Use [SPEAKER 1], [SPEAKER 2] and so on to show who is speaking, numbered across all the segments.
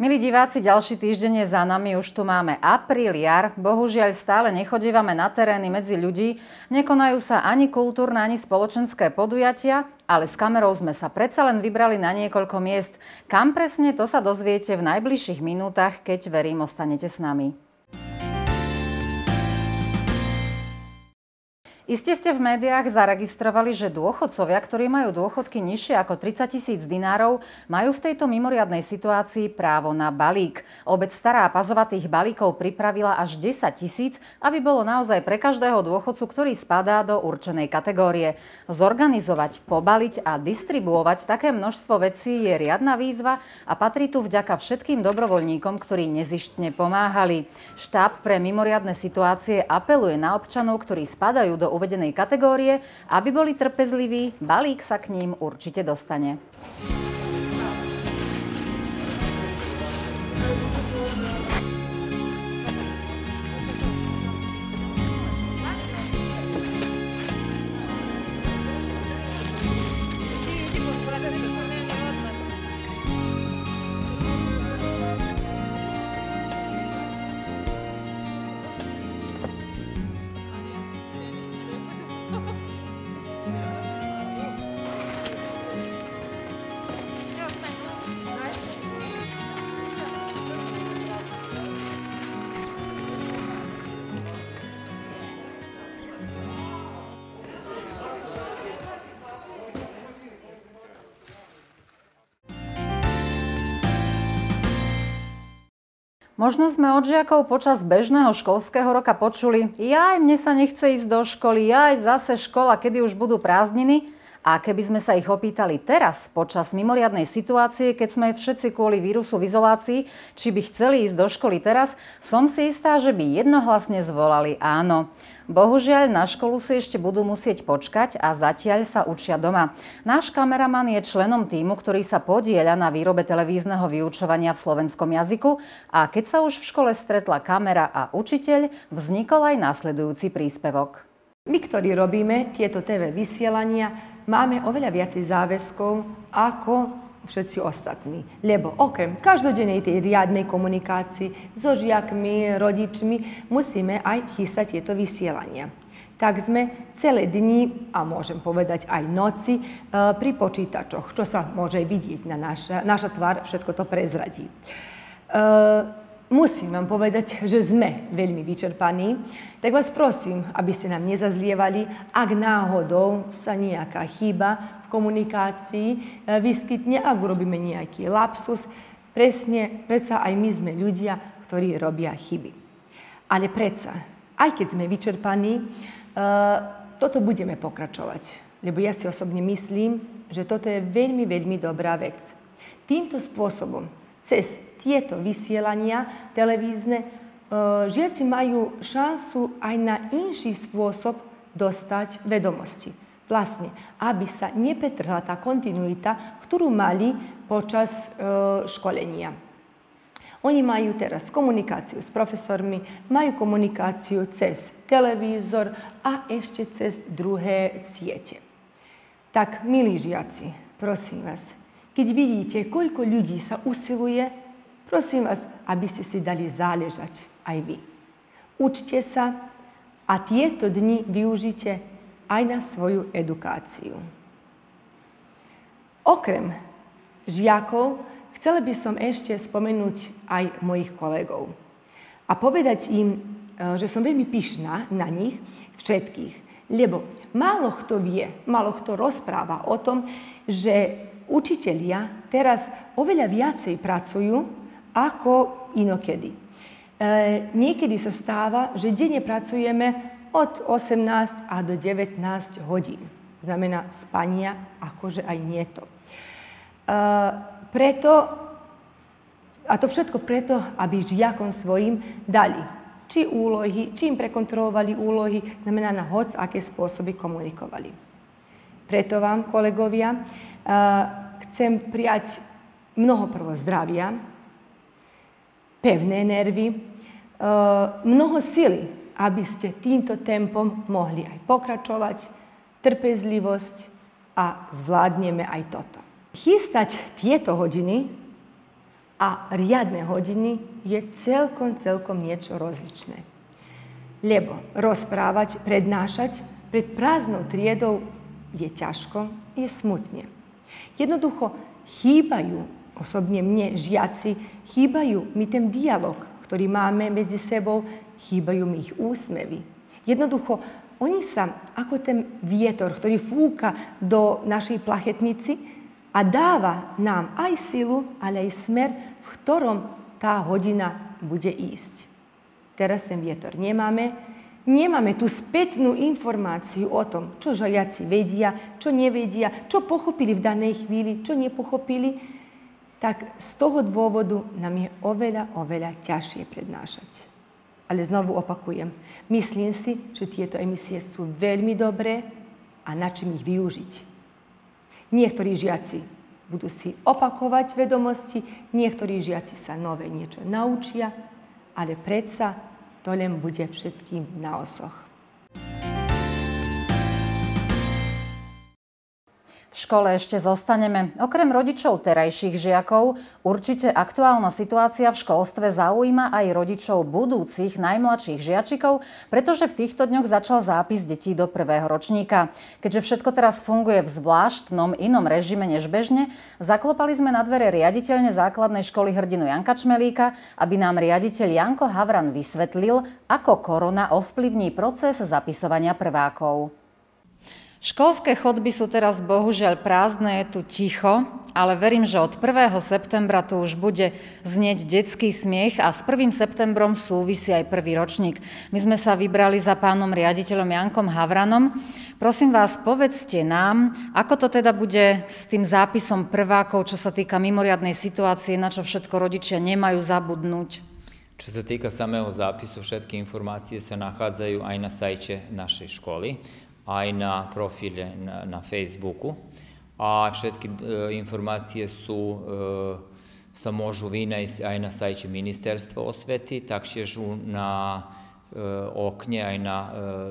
[SPEAKER 1] Milí diváci, ďalší týždeň je za nami, už tu máme apríl, jar. Bohužiaľ stále nechodívame na terény medzi ľudí, nekonajú sa ani kultúrne, ani spoločenské podujatia, ale s kamerou sme sa predsa len vybrali na niekoľko miest. Kam presne, to sa dozviete v najbližších minútach, keď verím, ostanete s nami. Iste ste v médiách zaregistrovali, že dôchodcovia, ktorí majú dôchodky nižšie ako 30 tisíc dinárov, majú v tejto mimoriadnej situácii právo na balík. Obec Stará pazovatých balíkov pripravila až 10 tisíc, aby bolo naozaj pre každého dôchodcu, ktorý spadá do určenej kategórie. Zorganizovať, pobaliť a distribuovať také množstvo vecí je riadna výzva a patrí tu vďaka všetkým dobrovoľníkom, ktorí nezištne pomáhali. Štáb pre mimoriadne situácie apeluje na občanov, ktorí spadajú do uvedenej kategórie. Aby boli trpezliví, balík sa k ním určite dostane. Možno sme od žiakov počas bežného školského roka počuli, ja aj mne sa nechce ísť do školy, ja aj zase škola, kedy už budú prázdniny, a keby sme sa ich opýtali teraz, počas mimoriadnej situácie, keď sme všetci kvôli vírusu v izolácii, či by chceli ísť do školy teraz, som si istá, že by jednohlasne zvolali áno. Bohužiaľ, na školu si ešte budú musieť počkať a zatiaľ sa učia doma. Náš kameraman je členom týmu, ktorý sa podieľa na výrobe televízneho vyučovania v slovenskom jazyku a keď sa už v škole stretla kamera a učiteľ, vznikol aj následujúci príspevok. My, ktorí robíme tieto
[SPEAKER 2] TV vysielania, máme oveľa viacej záväzkov ako všetci ostatní. Lebo okrem každodennej tej riadnej komunikácii so žiakmi, rodičmi, musíme aj chystať tieto vysielania. Tak sme celé dni, a môžem povedať aj noci, e, pri počítačoch, čo sa môže vidieť na naša, naša tvár, všetko to prezradí. E, Musím vám povedať, že sme veľmi vyčerpaní, tak vás prosím, aby ste nám nezazlievali, ak náhodou sa nejaká chyba v komunikácii eh, vyskytne, ak urobíme nejaký lapsus. Presne, predsa aj my sme ľudia, ktorí robia chyby. Ale predsa, aj keď sme vyčerpaní, eh, toto budeme pokračovať. Lebo ja si osobne myslím, že toto je veľmi, veľmi dobrá vec. Týmto spôsobom, cez tieto vysielania televízne e, žiaci majú šansu aj na inší spôsob dostať vedomosti. Vlastne, aby sa nepetrhla tá kontinuita, ktorú mali počas e, školenia. Oni majú teraz komunikáciu s profesormi, majú komunikáciu cez televízor a ešte cez druhé siete. Tak, milí žiaci, prosím vás, keď vidíte, koľko ľudí sa usiluje Prosím vas, aby ste si dali záležať aj vy. Učte sa a tieto dni využite aj na svoju edukáciu. Okrem žiakov, chcela by som ešte spomenúť aj mojich kolegov a povedať im, e, že som veľmi pyšná na nich všetkých, lebo málo kto vie, málo kto rozpráva o tom, že učitelia teraz oveľa viacej pracujú ako inokedy. E, niekedy sa stáva, že denne pracujeme od 18 a do 19 hodín. Znamená spania, akože aj nie to. E, preto, a to všetko preto, aby žiakom svojim dali či úlohy, či im prekontrolovali úlohy, znamená na hoc, aké spôsoby komunikovali. Preto vám, kolegovia, e, chcem prijať mnoho prvo zdravia, pevné nervy, e, mnoho sily, aby ste týmto tempom mohli aj pokračovať, trpezlivosť a zvládneme aj toto. Chystať tieto hodiny a riadne hodiny je celkom, celkom niečo rozličné. Lebo rozprávať, prednášať pred prázdnou triedou je ťažko, je smutne. Jednoducho chýbajú osobne mne, žiaci, chýbajú mi ten dialog, ktorý máme medzi sebou, chýbajú mi ich úsmevy. Jednoducho, oni sa ako ten vietor, ktorý fúka do našej plachetnici a dáva nám aj silu, ale aj smer, v ktorom tá hodina bude ísť. Teraz ten vietor nemáme, nemáme tú spätnú informáciu o tom, čo žaliaci vedia, čo nevedia, čo pochopili v danej chvíli, čo nepochopili tak z toho dôvodu nám je oveľa, oveľa ťažšie prednášať. Ale znovu opakujem, myslím si, že tieto emisie sú veľmi dobré a na čím ich využiť. Niektorí žiaci budú si opakovať vedomosti, niektorí žiaci sa nové niečo naučia, ale predsa
[SPEAKER 1] to len bude všetkým na osoch. škole ešte zostaneme. Okrem rodičov terajších žiakov, určite aktuálna situácia v školstve zaujíma aj rodičov budúcich najmladších žiačikov, pretože v týchto dňoch začal zápis detí do prvého ročníka. Keďže všetko teraz funguje v zvláštnom inom režime než bežne, zaklopali sme na dvere riaditeľne základnej školy hrdinu Janka Čmelíka, aby nám riaditeľ Janko Havran vysvetlil, ako korona ovplyvní proces zapisovania prvákov. Školské chodby sú teraz bohužiaľ prázdne, je tu ticho, ale verím, že od 1. septembra tu už bude znieť detský smiech a s 1. septembrom súvisí aj prvý ročník. My sme sa vybrali za pánom riaditeľom Jankom Havranom. Prosím vás, povedzte nám, ako to teda bude s tým zápisom prvákov, čo sa týka mimoriadnej situácie, na čo všetko rodičia nemajú zabudnúť.
[SPEAKER 3] Čo sa týka samého zápisu, všetky informácie sa nachádzajú aj na sajte našej školy. aj na profile na, na Facebooku, a všetky e, informácie sú e, sa môžu vynajsť aj na sajte Ministerstva osvety, taktiež na e, okne aj na e,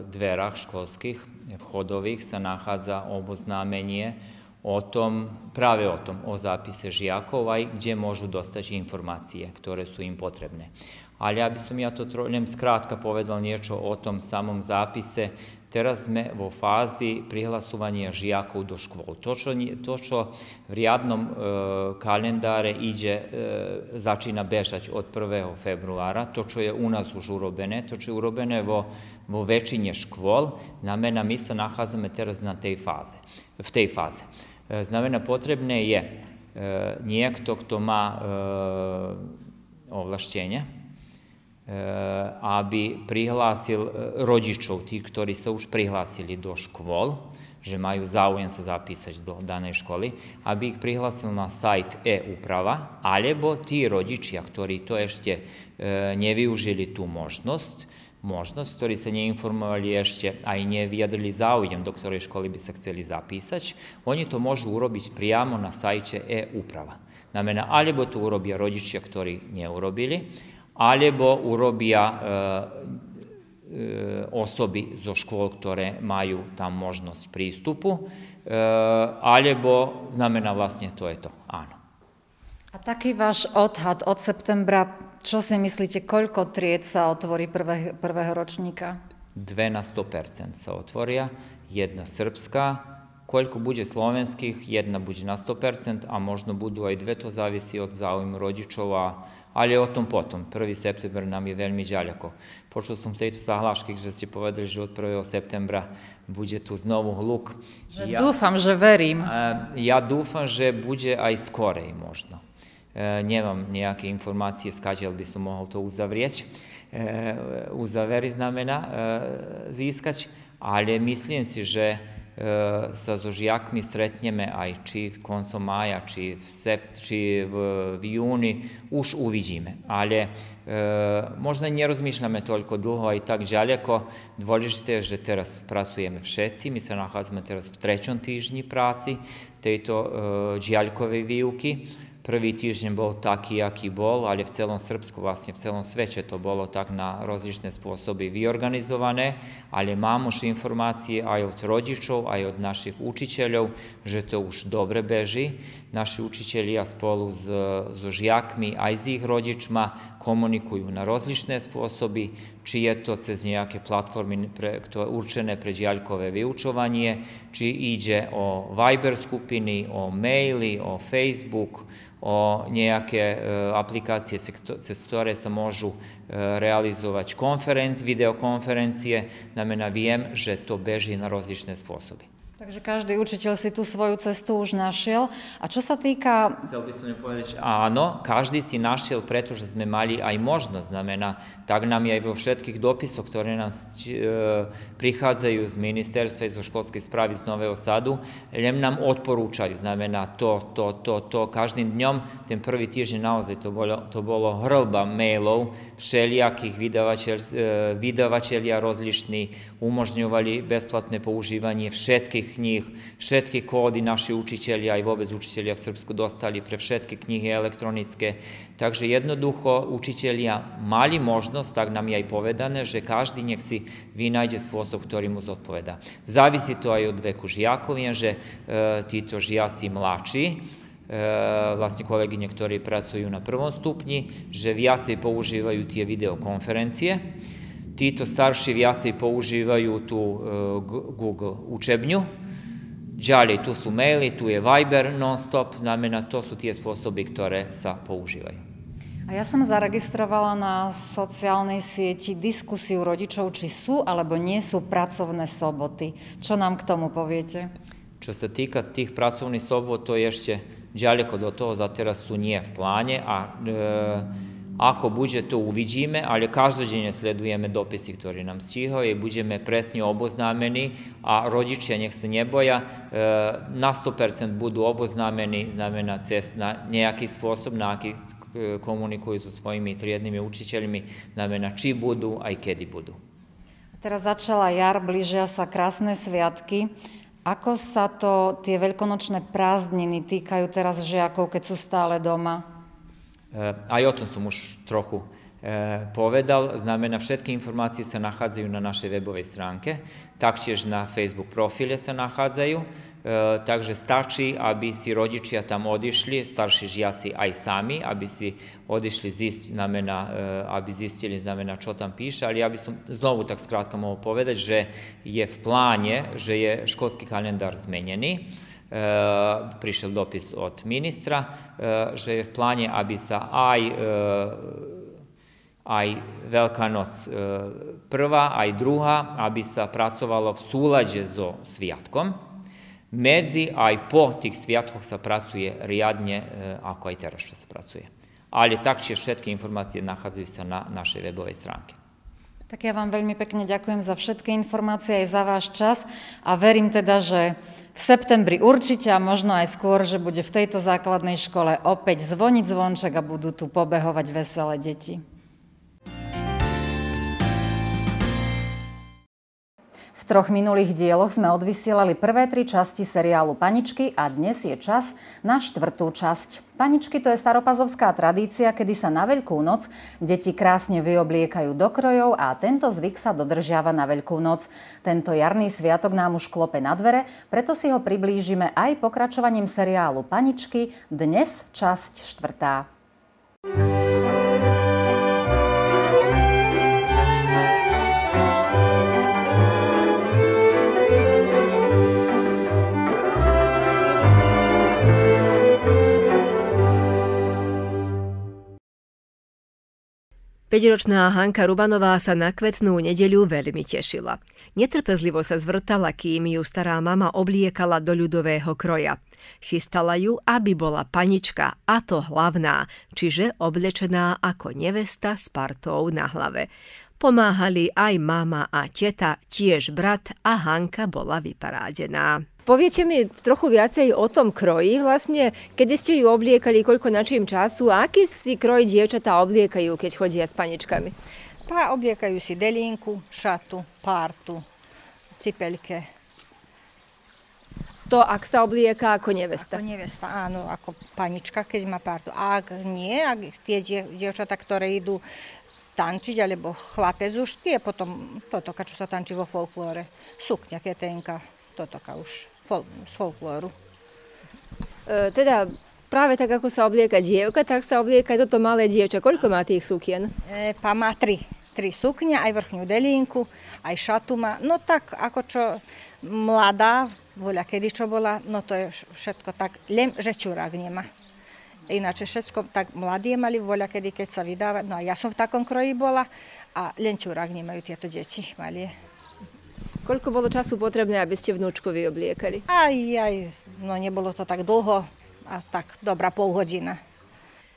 [SPEAKER 3] dverách školských vchodových sa nachádza oboznámenie o tom, prave o tom, o zapise žijakov, aj gdje možu dostaći informacije koje su im potrebne. Ali ja bi sam ja to troljem skratka povedal nječo o tom samom zapise, teraz sme vo fázi prihlasovania žiakov do škôl. To, čo, to, čo v riadnom e, kalendáre ide, e, začína bežať od 1. februára, to, čo je u nás už urobené, to, čo je urobené vo, vo väčšine škôl, znamená, my sa nachádzame teraz na tej fáze, v tej fáze. E, znamená, potrebné je e, niekto, kto má e, ovlaštenje, Eh, aby prihlásil eh, rodičov, tí, ktorí sa už prihlásili do škôl, že majú záujem sa zapísať do danej školy, aby ich prihlásil na sajt e-uprava, alebo tí rodičia, ktorí to ešte eh, nevyužili tú možnosť, možnost, ktorí sa neinformovali ešte a i nevyjadrili záujem, do ktorej školy by sa chceli zapísať, oni to môžu urobiť priamo na sajte e-uprava. Znamená, alebo to urobia rodičia, ktorí neurobili, alebo urobia e, e, osoby zo škôl, ktoré majú tam možnosť prístupu, e, alebo znamená vlastne to je to, áno.
[SPEAKER 1] A taký váš odhad od septembra, čo si myslíte, koľko tried sa otvorí prvé, prvého ročníka?
[SPEAKER 3] Dve na 100% sa otvoria, jedna srbská, koľko bude slovenských, jedna bude na 100%, a možno budú aj dve, to závisí od záujmu zaujmu rodičova, ali o tom potom. 1. september nam je veľmi ďaleko. Počul som v tejto záhláške, že ste povedali, že od 1. septembra bude tu znovu hluk. Že ja, dúfam, že verím. E, ja dúfam, že bude aj skorej možno. E, Nemam nejaké informácie, skáďal by som mohol to uzavrieť. E, uzaveri znamená získať, ale myslím si, že E, sa zožjakmi sretnjemy, a i czy w końcu maja, czy w sept, czy w, w juni, już uwidzimy. Ale e, nie rozmyślamy tylko długo i tak daleko. Dwoliżite, że teraz pracujemy wszyscy, my się nachadzamy teraz w trzecim tydzień pracy tej to e, dzialkowej prvý týždeň bol taký, aký bol, ale v celom Srbsku, vlastne v celom svete to bolo tak na rozličné spôsoby vyorganizované, ale mám už informácie aj od rodičov, aj od našich učiteľov, že to už dobre beží, naši učitelia spolu s, s žiakmi aj s ich rodičma komunikuju na spôsoby, sposobi, čije to cez nejaké platformy pre, určené pre pređaljkove vyučovanie, či ide o Viber skupini, o maili, o Facebook, o nejaké e, aplikácie, cez ktoré sa môžu e, realizovať konferenc, videokonferencije, namena vijem, že to beži na rozličné sposobi.
[SPEAKER 1] Takže každý učiteľ si tú svoju cestu už našiel. A čo sa týka...
[SPEAKER 3] Chcel by som povedať, áno, každý si našiel, pretože sme mali aj možnosť. Znamená, tak nám je aj vo všetkých dopisoch, ktoré nám e, prichádzajú z ministerstva i zo školskej správy z Nového Sadu, len nám odporúčajú. Znamená, to, to, to, to, každým dňom, ten prvý týždeň naozaj to bolo, to bolo hrlba mailov, všelijakých vydavačelia e, rozlišných, umožňovali besplatne používanie všetkih všetkých kníh, všetky kódy naši učiteľi aj vôbec učiteľia v Srbsku dostali pre všetky knihy elektronické. Takže jednoducho učiteľia mali možnosť, tak nám je aj povedané, že každý nech si vynájde spôsob, ktorý mu zodpoveda. Zavisi to aj od veku žijakovien, že e, títo žijaci mlači, e, vlastne kolegyne, ktorí pracujú na prvom stupni, že viacej používajú tie videokonferencije, ti to starši vjaci použivaju e, tu Google učebnju, Đali, tu su maili, tu je Viber non stop, znamena to su tije sposobi ktoré sa používaju.
[SPEAKER 1] A ja som zaregistrovala na sociálnej sieti diskusiu rodičov, či sú alebo nie sú pracovné soboty. Čo nám k tomu poviete?
[SPEAKER 3] Čo sa týka tých pracovných sobot, to je ešte ďaleko do toho, za teraz sú nie v pláne a e, ako bude, to uvidíme, ale každodenne sledujeme dopisy, ktoré стигају stihajú i budeme presne а a нех nech sa neboja, e, na 100% budú обознамени, znamená на na nejaký spôsob, na aký komunikujú so svojimi trijednimi učiteľmi, znamená, či budú, aj kedy budú. Teraz
[SPEAKER 1] začala jar, blížia sa krásne sviatky. Ako sa to tie veľkonočné prázdniny týkajú teraz žiakov, keď sú stále doma?
[SPEAKER 3] E, a i o tom som už trochu e, povedal, znamená všetky informácie sa nachádzajú na našej webovej stránke, taktiež na Facebook profile sa nachádzajú, e, takže stačí, aby si rodičia tam odišli, starší žiaci aj sami, aby si odišli zist, znamena, aby zistili znamena čo tam piše, ali ja by som znovu tak skratko mohol povedať, že je v pláne, že je školski kalendar zmenený, E, prišiel dopis od ministra, e, že je v pláne, aby sa aj e, aj Veľká noc prvá, aj druhá, aby sa pracovalo v súlade so sviatkom. Medzi aj po tých sviatkoch sa pracuje riadne, ako aj teraz čo se pracuje. Ali tak će informácie informacije sa se na našej webovej stranke.
[SPEAKER 1] Tak ja vám veľmi pekne ďakujem za všetky informácie aj za váš čas a verím teda, že v septembri určite a možno aj skôr, že bude v tejto základnej škole opäť zvoniť zvonček a budú tu pobehovať veselé deti. troch minulých dieloch sme odvysielali prvé tri časti seriálu Paničky a dnes je čas na štvrtú časť. Paničky to je staropazovská tradícia, kedy sa na Veľkú noc deti krásne vyobliekajú do krojov a tento zvyk sa dodržiava na Veľkú noc. Tento jarný sviatok nám už klope na dvere, preto si ho priblížime aj pokračovaním seriálu Paničky, dnes časť štvrtá. Thank
[SPEAKER 4] 5-ročná Hanka Rubanová sa na kvetnú nedeľu veľmi tešila. Netrpezlivo sa zvrtala, kým ju stará mama obliekala do ľudového kroja. Chystala ju, aby bola panička, a to hlavná, čiže oblečená ako nevesta s partou na hlave. Pomáhali aj mama a teta, tiež brat a Hanka bola vyparádená. Poviete mi trochu viacej o tom kroji vlastne, kedy ste ju obliekali, koľko na čím času a aký si
[SPEAKER 5] kroj dievčatá obliekajú, keď chodia s paničkami? Pa obliekajú si delinku, šatu, partu, cipeľke. To, ak sa oblieka ako nevesta. Ako nevesta, áno, ako panička, keď má partu. A ak nie, ak tie dievčatá, ktoré idú tančiť, alebo chlapec už tie potom, toto, čo sa tančí vo folklóre, sukňa, ketenka, to taká už fol, z folklóru.
[SPEAKER 4] E, teda práve tak, ako sa oblieka dievka,
[SPEAKER 5] tak sa oblieka aj toto malé dievča. Koľko má tých sukien? E, pa má tri. Tri sukne, aj vrchnú delínku, aj šatu má. No tak, ako čo mladá, voľa kedy čo bola, no to je všetko tak, len že čurák nemá. Ináče všetko tak mladie mali voľa kedy, keď sa vydávať. No a ja som v takom kroji bola a len čurák nemajú tieto deti malie. Koľko bolo času potrebné, aby ste vnúčku vyobliekali? Aj, aj, no nebolo to tak dlho a tak dobrá pol hodina.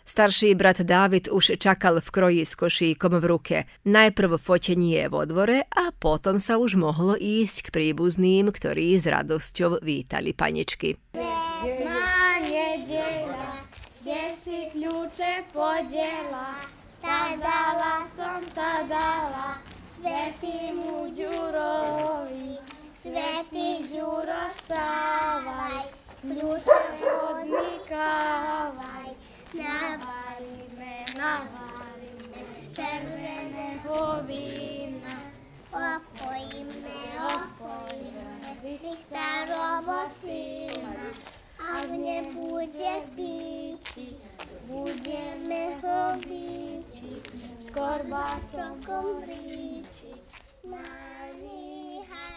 [SPEAKER 4] Starší brat Dávid už čakal v kroji s košíkom v ruke. Najprv fotenie vo dvore a potom sa už mohlo ísť k príbuzným, ktorí s radosťou vítali paničky.
[SPEAKER 6] Pekná nedela, kde si kľúče podiela, tá dala som, tá dala, Svetimu Đurovi, Sveti Đuro stavaj, ključem odmikavaj, navari me, navari me, červene vina, opoji me, opoji me, viktarovo sina. a v nebude píči, Budeme ho byť, skôr vás čokom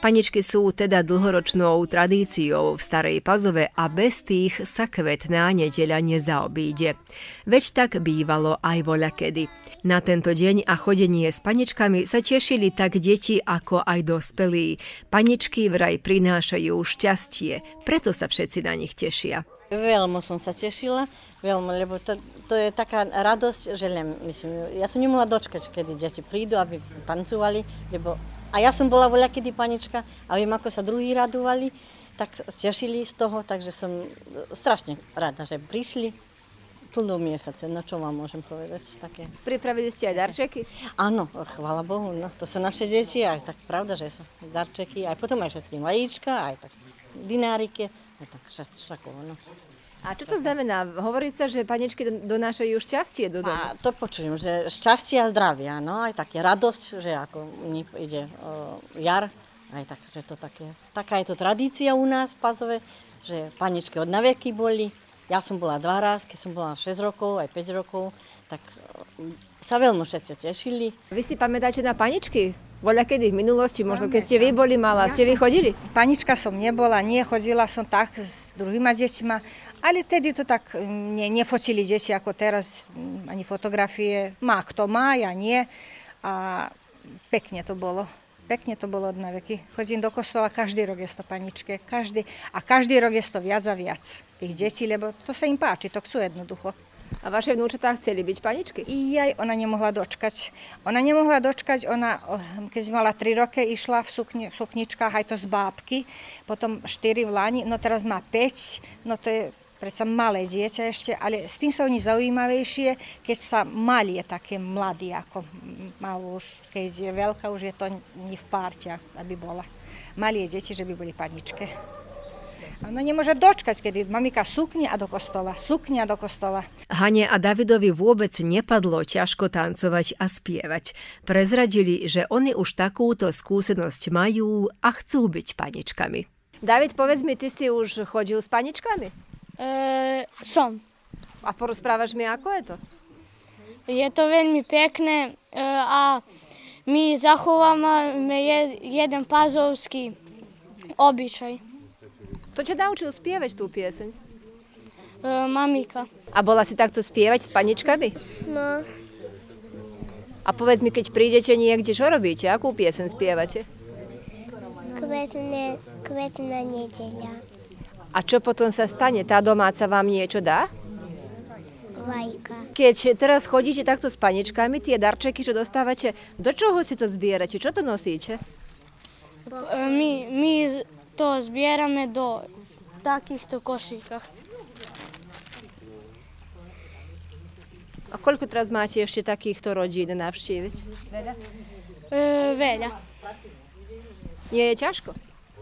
[SPEAKER 4] Paničky sú teda dlhoročnou tradíciou v Starej Pazove a bez tých sa kvetná nedeľa nezaobíde. Veď tak bývalo aj voľakedy. Na tento deň a chodenie s paničkami sa tešili tak deti ako aj dospelí. Paničky vraj prinášajú šťastie, preto sa všetci na nich tešia.
[SPEAKER 7] Veľmi som sa tešila, veľmi, lebo to, to je taká radosť, že len, myslím, ja som nemohla dočkať, kedy deti prídu, aby tancovali, lebo a ja som bola voľa kedy panička a viem, ako sa druhí radovali, tak stešili z toho, takže som strašne rada, že prišli plnú miesace, na no čo vám môžem povedať také.
[SPEAKER 4] Pripravili ste aj darčeky?
[SPEAKER 7] Áno, chvála Bohu, no to sú naše deti, aj tak pravda, že sú darčeky, aj potom aj všetky vajíčka, aj tak dináriky, No tak šestakov, no. A čo to znamená? Hovorí sa, že paničky donášajú šťastie do domu. A to počujem, že šťastie a zdravie, no aj také radosť, že ako ide o, jar, aj tak, že to také. Taká je to tradícia u nás v Pazove, že paničky od naveky boli. Ja som bola dva raz, keď som bola 6 rokov, aj 5 rokov, tak sa veľmi všetci tešili. Vy si pamätáte na paničky?
[SPEAKER 5] Voľa kedy, v minulosti, možno keď ste vy boli malá,
[SPEAKER 7] ste vy chodili?
[SPEAKER 5] Panička som nebola, nie, chodila som tak s druhýma deťma, ale tedy to tak mm, ne, nefotili deti ako teraz, mm, ani fotografie. Má kto má, ja nie. A pekne to bolo. Pekne to bolo od naveky. Chodím do kostola, každý rok je to paničke, každý. A každý rok je to viac a viac tých detí, lebo to sa im páči, to chcú jednoducho. A vaše vnúčatá chceli byť paničky? I aj ona nemohla dočkať. Ona nemohla dočkať, ona keď mala 3 roky išla v sukni, sukničkách aj to z bábky, potom 4 v lani, no teraz má 5, no to je predsa malé dieťa ešte, ale s tým sa oni zaujímavejšie, keď sa mali je také mladí, ako malo už, keď je veľká, už je to nie v párťach, aby bola. Malie deti, že by boli paničke. No nie dočkať, kedy mamika sukne a do kostola, sukne a do kostola.
[SPEAKER 4] Hane a Davidovi vôbec nepadlo ťažko tancovať a spievať. Prezradili, že oni už takúto skúsenosť majú a chcú byť paničkami. David, povedz mi, ty si už chodil s paničkami? E, som. A porozprávaš mi, ako
[SPEAKER 8] je to? Je to veľmi pekné e, a my zachovávame jeden pazovský obyčaj. Kto ťa naučil spievať tú pieseň? E, mamika.
[SPEAKER 4] A bola si takto spievať s paničkami? No. A povedz mi, keď prídete niekde, čo robíte? Akú piesen spievate?
[SPEAKER 8] Kvetne, kvetná nedeľa.
[SPEAKER 4] A čo potom sa stane? Tá domáca vám niečo dá?
[SPEAKER 8] Vajka.
[SPEAKER 4] Keď teraz chodíte takto s paničkami, tie darčeky, čo dostávate, do čoho si to zbierate? Čo to nosíte?
[SPEAKER 8] E, my, my to zbierame do takýchto košíkach.
[SPEAKER 4] A koľko teraz máte ešte takýchto rodín navštíviť? Veľa? E, veľa. Nie je
[SPEAKER 6] ťažko?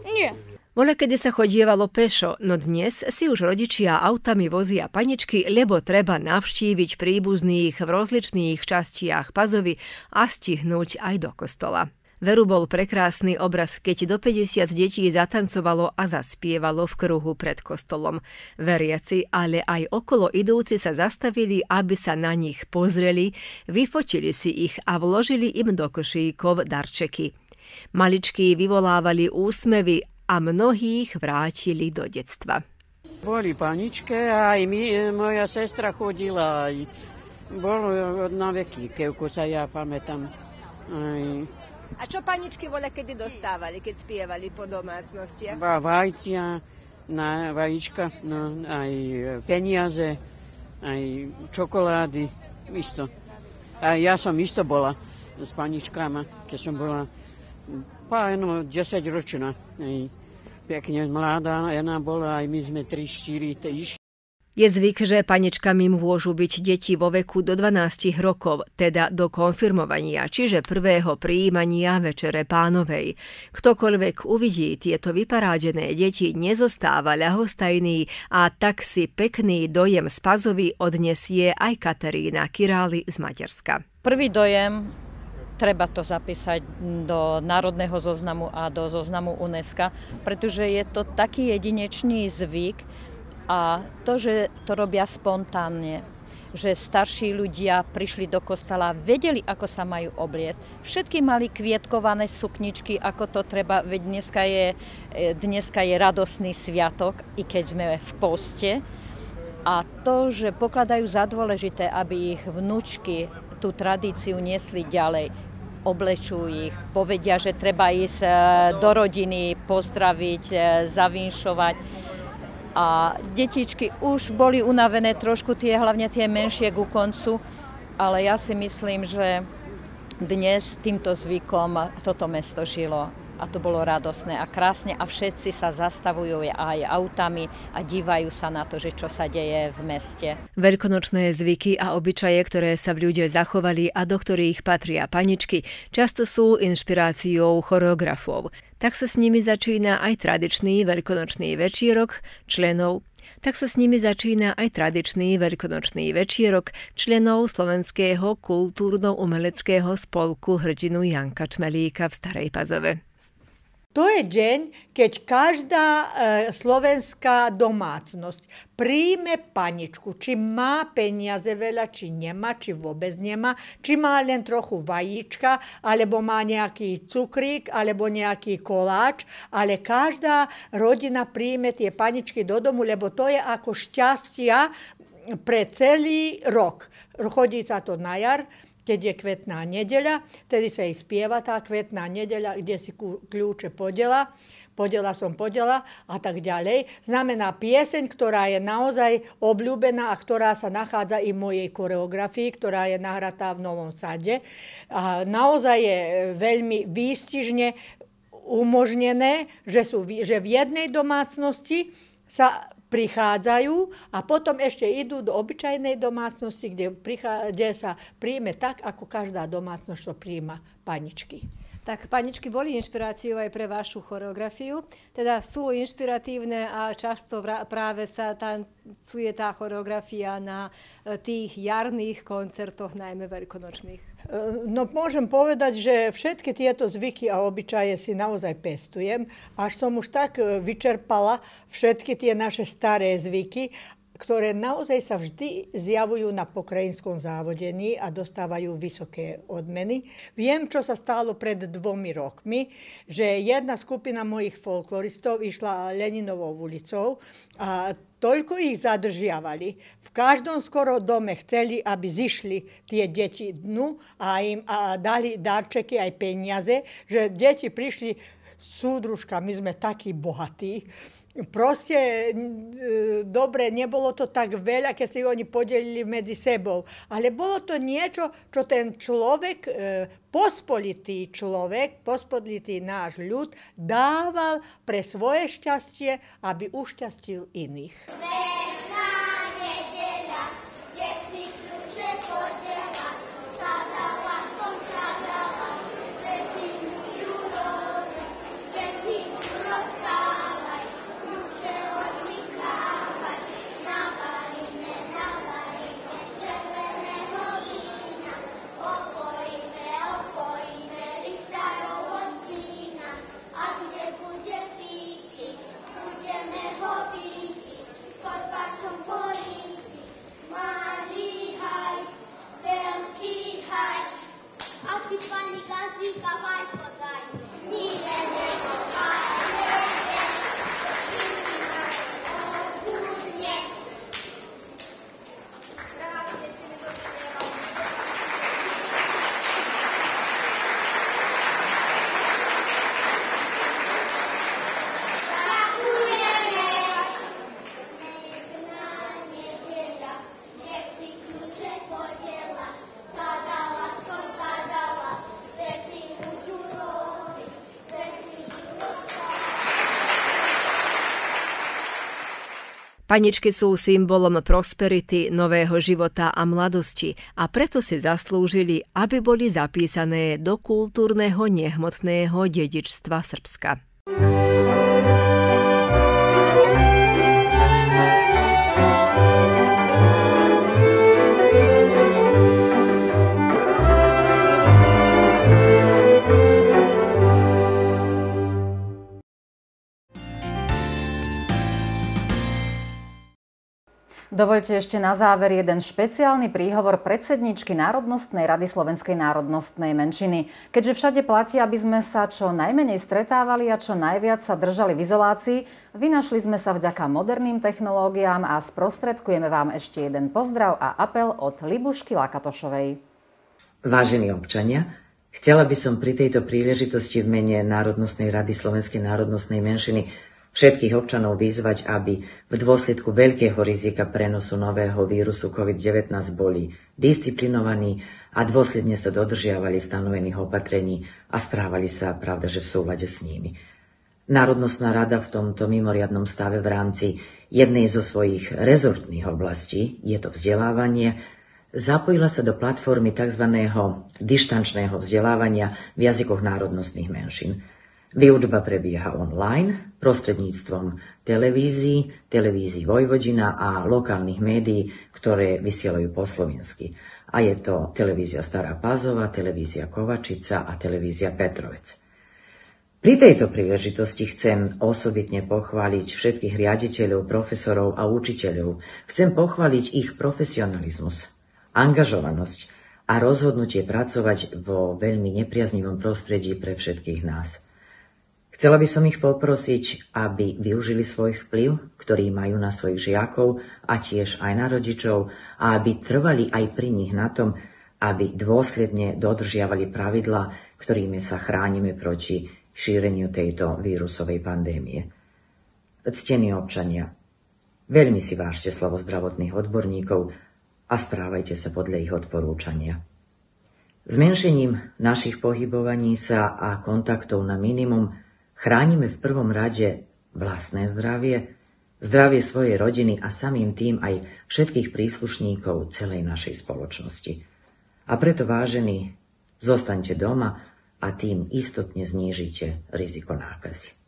[SPEAKER 6] Nie.
[SPEAKER 4] Voľa, kedy sa chodievalo pešo, no dnes si už rodičia autami vozia paničky, lebo treba navštíviť príbuzných v rozličných častiach Pazovy a stihnúť aj do kostola. Veru bol prekrásny obraz, keď do 50 detí zatancovalo a zaspievalo v kruhu pred kostolom. Veriaci, ale aj okolo idúci sa zastavili, aby sa na nich pozreli, vyfočili si ich a vložili im do košíkov darčeky. Maličky vyvolávali úsmevy a mnohých vrátili do detstva.
[SPEAKER 9] Boli paničke, aj my, moja sestra chodila, aj bolo na veky, keľko sa ja pamätám. Aj
[SPEAKER 4] a čo paničky voľa kedy dostávali, keď spievali po domácnosti?
[SPEAKER 9] Vajcia, na vajíčka, no, aj e, peniaze, aj čokolády, isto. A ja som isto bola s paničkama, keď som bola páno 10 ročná. Pekne mladá, jedna bola, aj my sme 3-4 išli.
[SPEAKER 4] Je zvyk, že panečkami môžu byť deti vo veku do 12 rokov, teda do konfirmovania, čiže prvého prijímania večere pánovej. Ktokoľvek uvidí tieto vyparádené deti, nezostáva ľahostajný a tak si pekný dojem z Pazovy odnesie aj Katarína Király z Maďarska.
[SPEAKER 10] Prvý dojem treba to zapísať do národného zoznamu a do zoznamu UNESCO, pretože je to taký jedinečný zvyk, a to, že to robia spontánne, že starší ľudia prišli do kostola, vedeli, ako sa majú obliecť. Všetky mali kvietkované sukničky, ako to treba, veď dneska je, e, dneska je radosný sviatok, i keď sme v poste. A to, že pokladajú za dôležité, aby ich vnúčky tú tradíciu nesli ďalej, oblečú ich, povedia, že treba ísť e, do rodiny pozdraviť, e, zavinšovať a detičky už boli unavené trošku tie, hlavne tie menšie ku koncu, ale ja si myslím, že dnes týmto zvykom toto mesto žilo a to bolo radosné a krásne a všetci sa zastavujú aj autami a dívajú sa na to, že čo sa deje v meste.
[SPEAKER 4] Veľkonočné zvyky a obyčaje, ktoré sa v ľudia zachovali a do ktorých patria paničky, často sú inšpiráciou choreografov. Tak sa s nimi začína aj tradičný veľkonočný večírok členov tak sa s nimi začína aj tradičný veľkonočný večierok členov Slovenského kultúrno-umeleckého spolku hrdinu Janka Čmelíka v Starej Pazove.
[SPEAKER 9] To je deň, keď každá e, slovenská domácnosť príjme paničku, či má peniaze veľa, či nemá, či vôbec nemá, či má len trochu vajíčka, alebo má nejaký cukrík, alebo nejaký koláč, ale každá rodina príjme tie paničky do domu, lebo to je ako šťastia pre celý rok. Chodí sa to na jar, keď je kvetná nedeľa, vtedy sa jej spieva tá kvetná nedeľa, kde si kľúče podela, podela som podela a tak ďalej. Znamená pieseň, ktorá je naozaj obľúbená a ktorá sa nachádza i v mojej koreografii, ktorá je nahratá v Novom sade. A naozaj je e, veľmi výstižne umožnené, že, sú, že v jednej domácnosti sa prichádzajú a potom ešte idú do obyčajnej domácnosti, kde, prichá, kde sa príjme tak, ako každá domácnosť to príjma paničky. Tak paničky boli inšpiráciou aj pre vašu choreografiu, teda sú inšpiratívne a
[SPEAKER 4] často práve sa tancuje tá choreografia na e, tých jarných koncertoch, najmä veľkonočných. E,
[SPEAKER 9] no môžem povedať, že všetky tieto zvyky a obyčaje si naozaj pestujem, až som už tak e, vyčerpala všetky tie naše staré zvyky ktoré naozaj sa vždy zjavujú na pokrajinskom závodení a dostávajú vysoké odmeny. Viem, čo sa stalo pred dvomi rokmi, že jedna skupina mojich folkloristov išla Leninovou ulicou a toľko ich zadržiavali. V každom skoro dome chceli, aby zišli tie deti dnu a im a dali darčeky aj peniaze, že deti prišli súdružka, my sme takí bohatí, proste e, dobre, nebolo to tak veľa, keď si oni podelili medzi sebou, ale bolo to niečo, čo ten človek, e, pospolitý človek, pospolitý náš ľud dával pre svoje šťastie, aby ušťastil iných.
[SPEAKER 4] Paničky sú symbolom prosperity, nového života a mladosti a preto si zaslúžili, aby boli zapísané do kultúrneho nehmotného dedičstva Srbska.
[SPEAKER 1] Dovoľte ešte na záver jeden špeciálny príhovor predsedničky Národnostnej rady Slovenskej národnostnej menšiny. Keďže všade platí, aby sme sa čo najmenej stretávali a čo najviac sa držali v izolácii, vynašli sme sa vďaka moderným technológiám a sprostredkujeme vám ešte jeden pozdrav a apel od Libušky Lakatošovej.
[SPEAKER 11] Vážení občania, chcela by som pri tejto príležitosti v mene Národnostnej rady Slovenskej národnostnej menšiny všetkých občanov vyzvať, aby v dôsledku veľkého rizika prenosu nového vírusu COVID-19 boli disciplinovaní a dôsledne sa dodržiavali stanovených opatrení a správali sa, pravda, že v súlade s nimi. Národnostná rada v tomto mimoriadnom stave v rámci jednej zo svojich rezortných oblastí, je to vzdelávanie, zapojila sa do platformy tzv. dištančného vzdelávania v jazykoch národnostných menšín – Výučba prebieha online prostredníctvom televízií, televízií Vojvodina a lokálnych médií, ktoré vysielajú po slovensky. A je to televízia Stará Pázova, televízia Kovačica a televízia Petrovec. Pri tejto príležitosti chcem osobitne pochváliť všetkých riaditeľov, profesorov a učiteľov. Chcem pochváliť ich profesionalizmus, angažovanosť a rozhodnutie pracovať vo veľmi nepriaznivom prostredí pre všetkých nás. Chcela by som ich poprosiť, aby využili svoj vplyv, ktorý majú na svojich žiakov a tiež aj na rodičov a aby trvali aj pri nich na tom, aby dôsledne dodržiavali pravidlá, ktorými sa chránime proti šíreniu tejto vírusovej pandémie. Ctení občania, veľmi si vážte slovo zdravotných odborníkov a správajte sa podľa ich odporúčania. Zmenšením našich pohybovaní sa a kontaktov na minimum – Chránime v prvom rade vlastné zdravie, zdravie svojej rodiny a samým tým aj všetkých príslušníkov celej našej spoločnosti. A preto, vážení, zostaňte doma a tým istotne znížite riziko nákazy.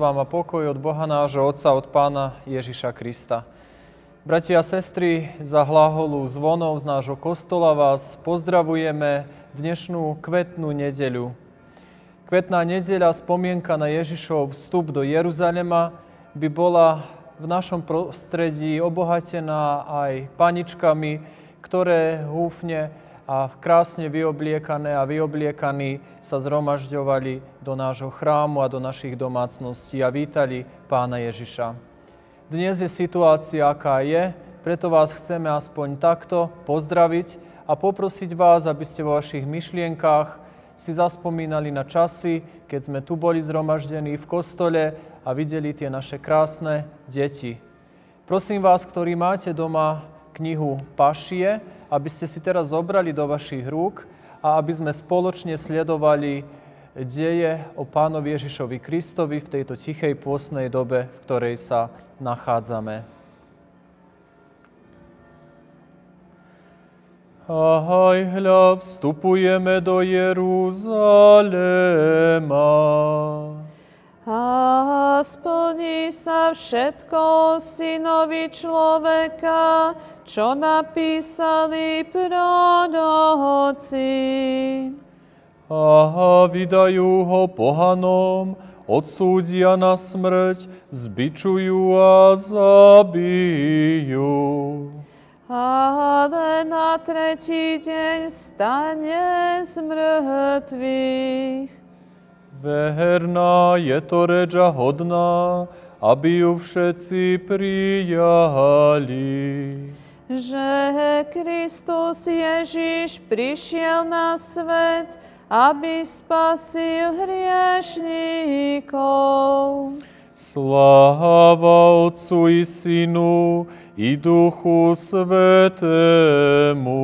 [SPEAKER 12] vám a pokoj od Boha nášho Otca, od Pána Ježiša Krista. Bratia a sestry, za hláholu zvonov z nášho kostola vás pozdravujeme dnešnú kvetnú nedeľu. Kvetná nedeľa, spomienka na Ježišov vstup do Jeruzalema, by bola v našom prostredí obohatená aj paničkami, ktoré húfne a krásne vyobliekané a vyobliekaní sa zhromažďovali do nášho chrámu a do našich domácností a vítali pána Ježiša. Dnes je situácia, aká je, preto vás chceme aspoň takto pozdraviť a poprosiť vás, aby ste vo vašich myšlienkách si zaspomínali na časy, keď sme tu boli zhromaždení v kostole a videli tie naše krásne deti. Prosím vás, ktorí máte doma knihu Pašie, aby ste si teraz zobrali do vašich rúk a aby sme spoločne sledovali deje o pánovi Ježišovi Kristovi v tejto tichej pôsnej dobe, v ktorej sa nachádzame. Ahoj, hľa, vstupujeme do Jeruzalema.
[SPEAKER 13] A splní sa všetko synovi človeka, čo napísali proroci.
[SPEAKER 12] Aha, vydajú ho pohanom, odsúdia na smrť, zbičujú a zabijú.
[SPEAKER 13] Ale na tretí deň vstane z mŕtvych.
[SPEAKER 12] Veherná je to reč hodná, aby ju všetci prijali
[SPEAKER 13] že Kristus Ježiš prišiel na svet, aby spasil hriešníkov.
[SPEAKER 12] Sláva Otcu i Synu i Duchu Svetému.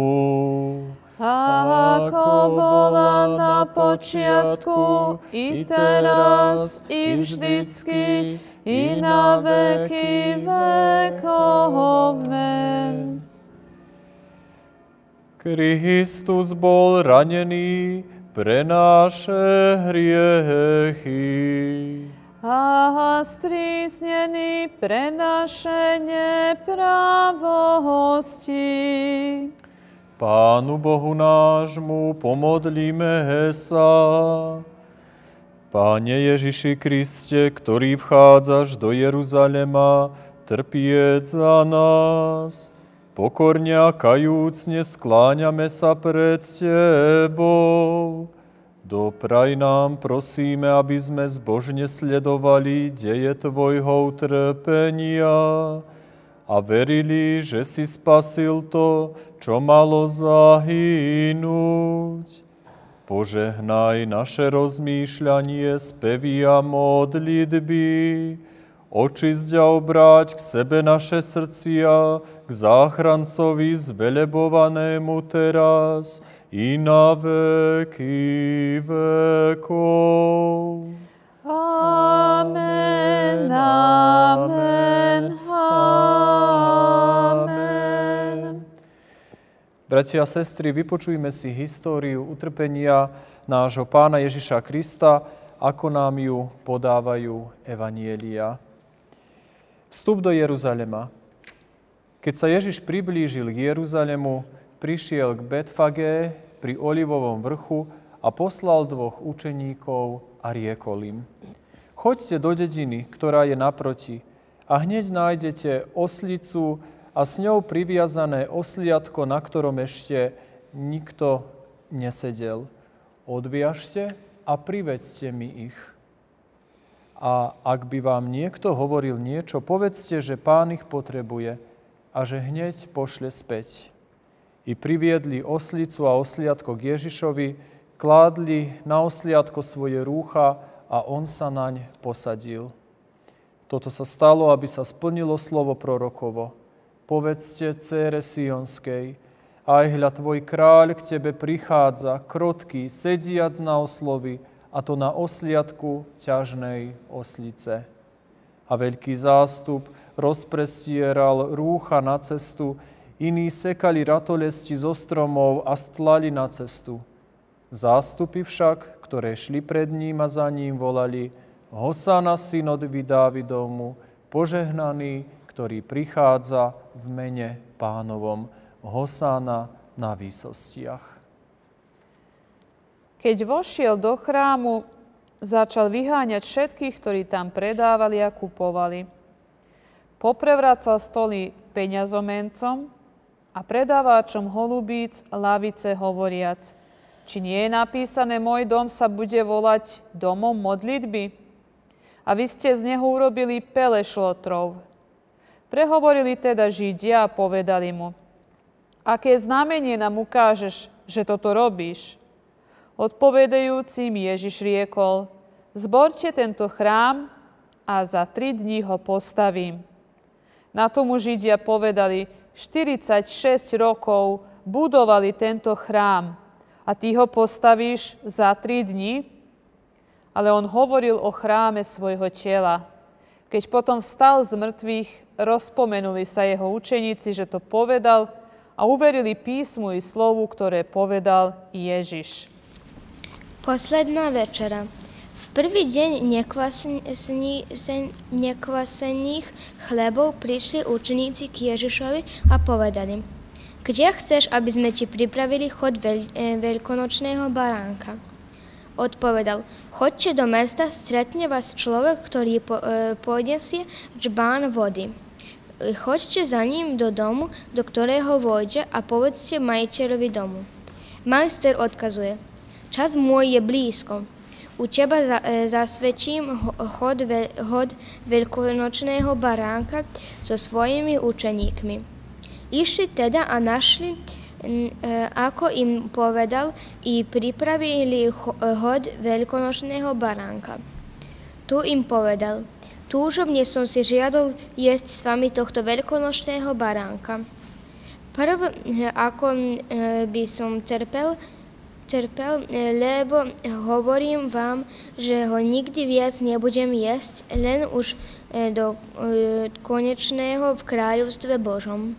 [SPEAKER 14] Ako bola na počiatku, i teraz, i vždycky, i na veky vekov. Amen.
[SPEAKER 12] Kristus bol ranený pre naše hriechy
[SPEAKER 13] a strísnený pre naše nepravosti.
[SPEAKER 12] Pánu Bohu nášmu pomodlíme sa. Páne Ježiši Kriste, ktorý vchádzaš do Jeruzalema, trpiec za nás. Pokorne kajúcne skláňame sa pred Tebou. Dopraj nám, prosíme, aby sme zbožne sledovali deje Tvojho utrpenia a verili, že si spasil to, čo malo zahynúť Požehnaj naše rozmýšľanie, spevy a modlitby. Očisť a obráť k sebe naše srdcia, k záchrancovi zvelebovanému teraz i na veky vekov.
[SPEAKER 14] amen, amen. amen.
[SPEAKER 12] Bratia a sestry, vypočujme si históriu utrpenia nášho pána Ježiša Krista, ako nám ju podávajú evanielia. Vstup do Jeruzalema. Keď sa Ježiš priblížil k Jeruzalemu, prišiel k Betfage pri Olivovom vrchu a poslal dvoch učeníkov a riekol im. Choďte do dediny, ktorá je naproti, a hneď nájdete oslicu, a s ňou priviazané osliadko, na ktorom ešte nikto nesedel. Odviažte a privedzte mi ich. A ak by vám niekto hovoril niečo, povedzte, že pán ich potrebuje a že hneď pošle späť. I priviedli oslicu a osliadko k Ježišovi, kládli na osliadko svoje rúcha a on sa naň posadil. Toto sa stalo, aby sa splnilo slovo prorokovo. Povedzte cére Sionskej, aj hľa tvoj kráľ k tebe prichádza, krotký, sediac na oslovi, a to na osliadku ťažnej oslice. A veľký zástup rozprestieral rúcha na cestu, iní sekali ratolesti zo stromov a stlali na cestu. Zástupy však, ktoré šli pred ním a za ním, volali Hosana vydávi domu, požehnaný ktorý prichádza v mene pánovom Hosána na výsostiach.
[SPEAKER 13] Keď vošiel do chrámu, začal vyháňať všetkých, ktorí tam predávali a kupovali. Poprevracal stoly peňazomencom a predávačom holubíc lavice hovoriac, či nie je napísané, môj dom sa bude volať domom modlitby? A vy ste z neho urobili pelešlotrov, Prehovorili teda Židia a povedali mu, aké znamenie nám ukážeš, že toto robíš? Odpovedajúcim Ježiš riekol, zborte tento chrám a za tri dní ho postavím. Na tomu Židia povedali, 46 rokov budovali tento chrám a ty ho postavíš za tri dní? Ale on hovoril o chráme svojho tela. Keď potom vstal z mŕtvych, rozpomenuli sa jeho učeníci, že to povedal a uverili písmu i slovu, ktoré povedal Ježiš.
[SPEAKER 8] Posledná večera. V prvý deň nekvasených chlebov prišli učeníci k Ježišovi a povedali, kde chceš, aby sme ti pripravili chod veľ, e, veľkonočného baránka? Odpovedal, chodte do mesta, stretne vás človek, ktorý po, e, podniesie džbán vody. Choďte za ním do domu, do ktorého vojde a povedzte majiteľovi domu. Majster odkazuje, čas môj je blízko. U teba e, zasvedčím hod, ve, hod veľkonočného baránka so svojimi učeníkmi. Išli teda a našli, e, ako im povedal, i pripravili e, hod veľkonočného baránka. Tu im povedal – Túžobne som si žiadol jesť s vami tohto veľkonočného baránka. Prv, eh, ako eh, by som trpel, trpel, eh, lebo hovorím vám, že ho nikdy viac nebudem jesť, len už do konečného v kráľovstve Božom.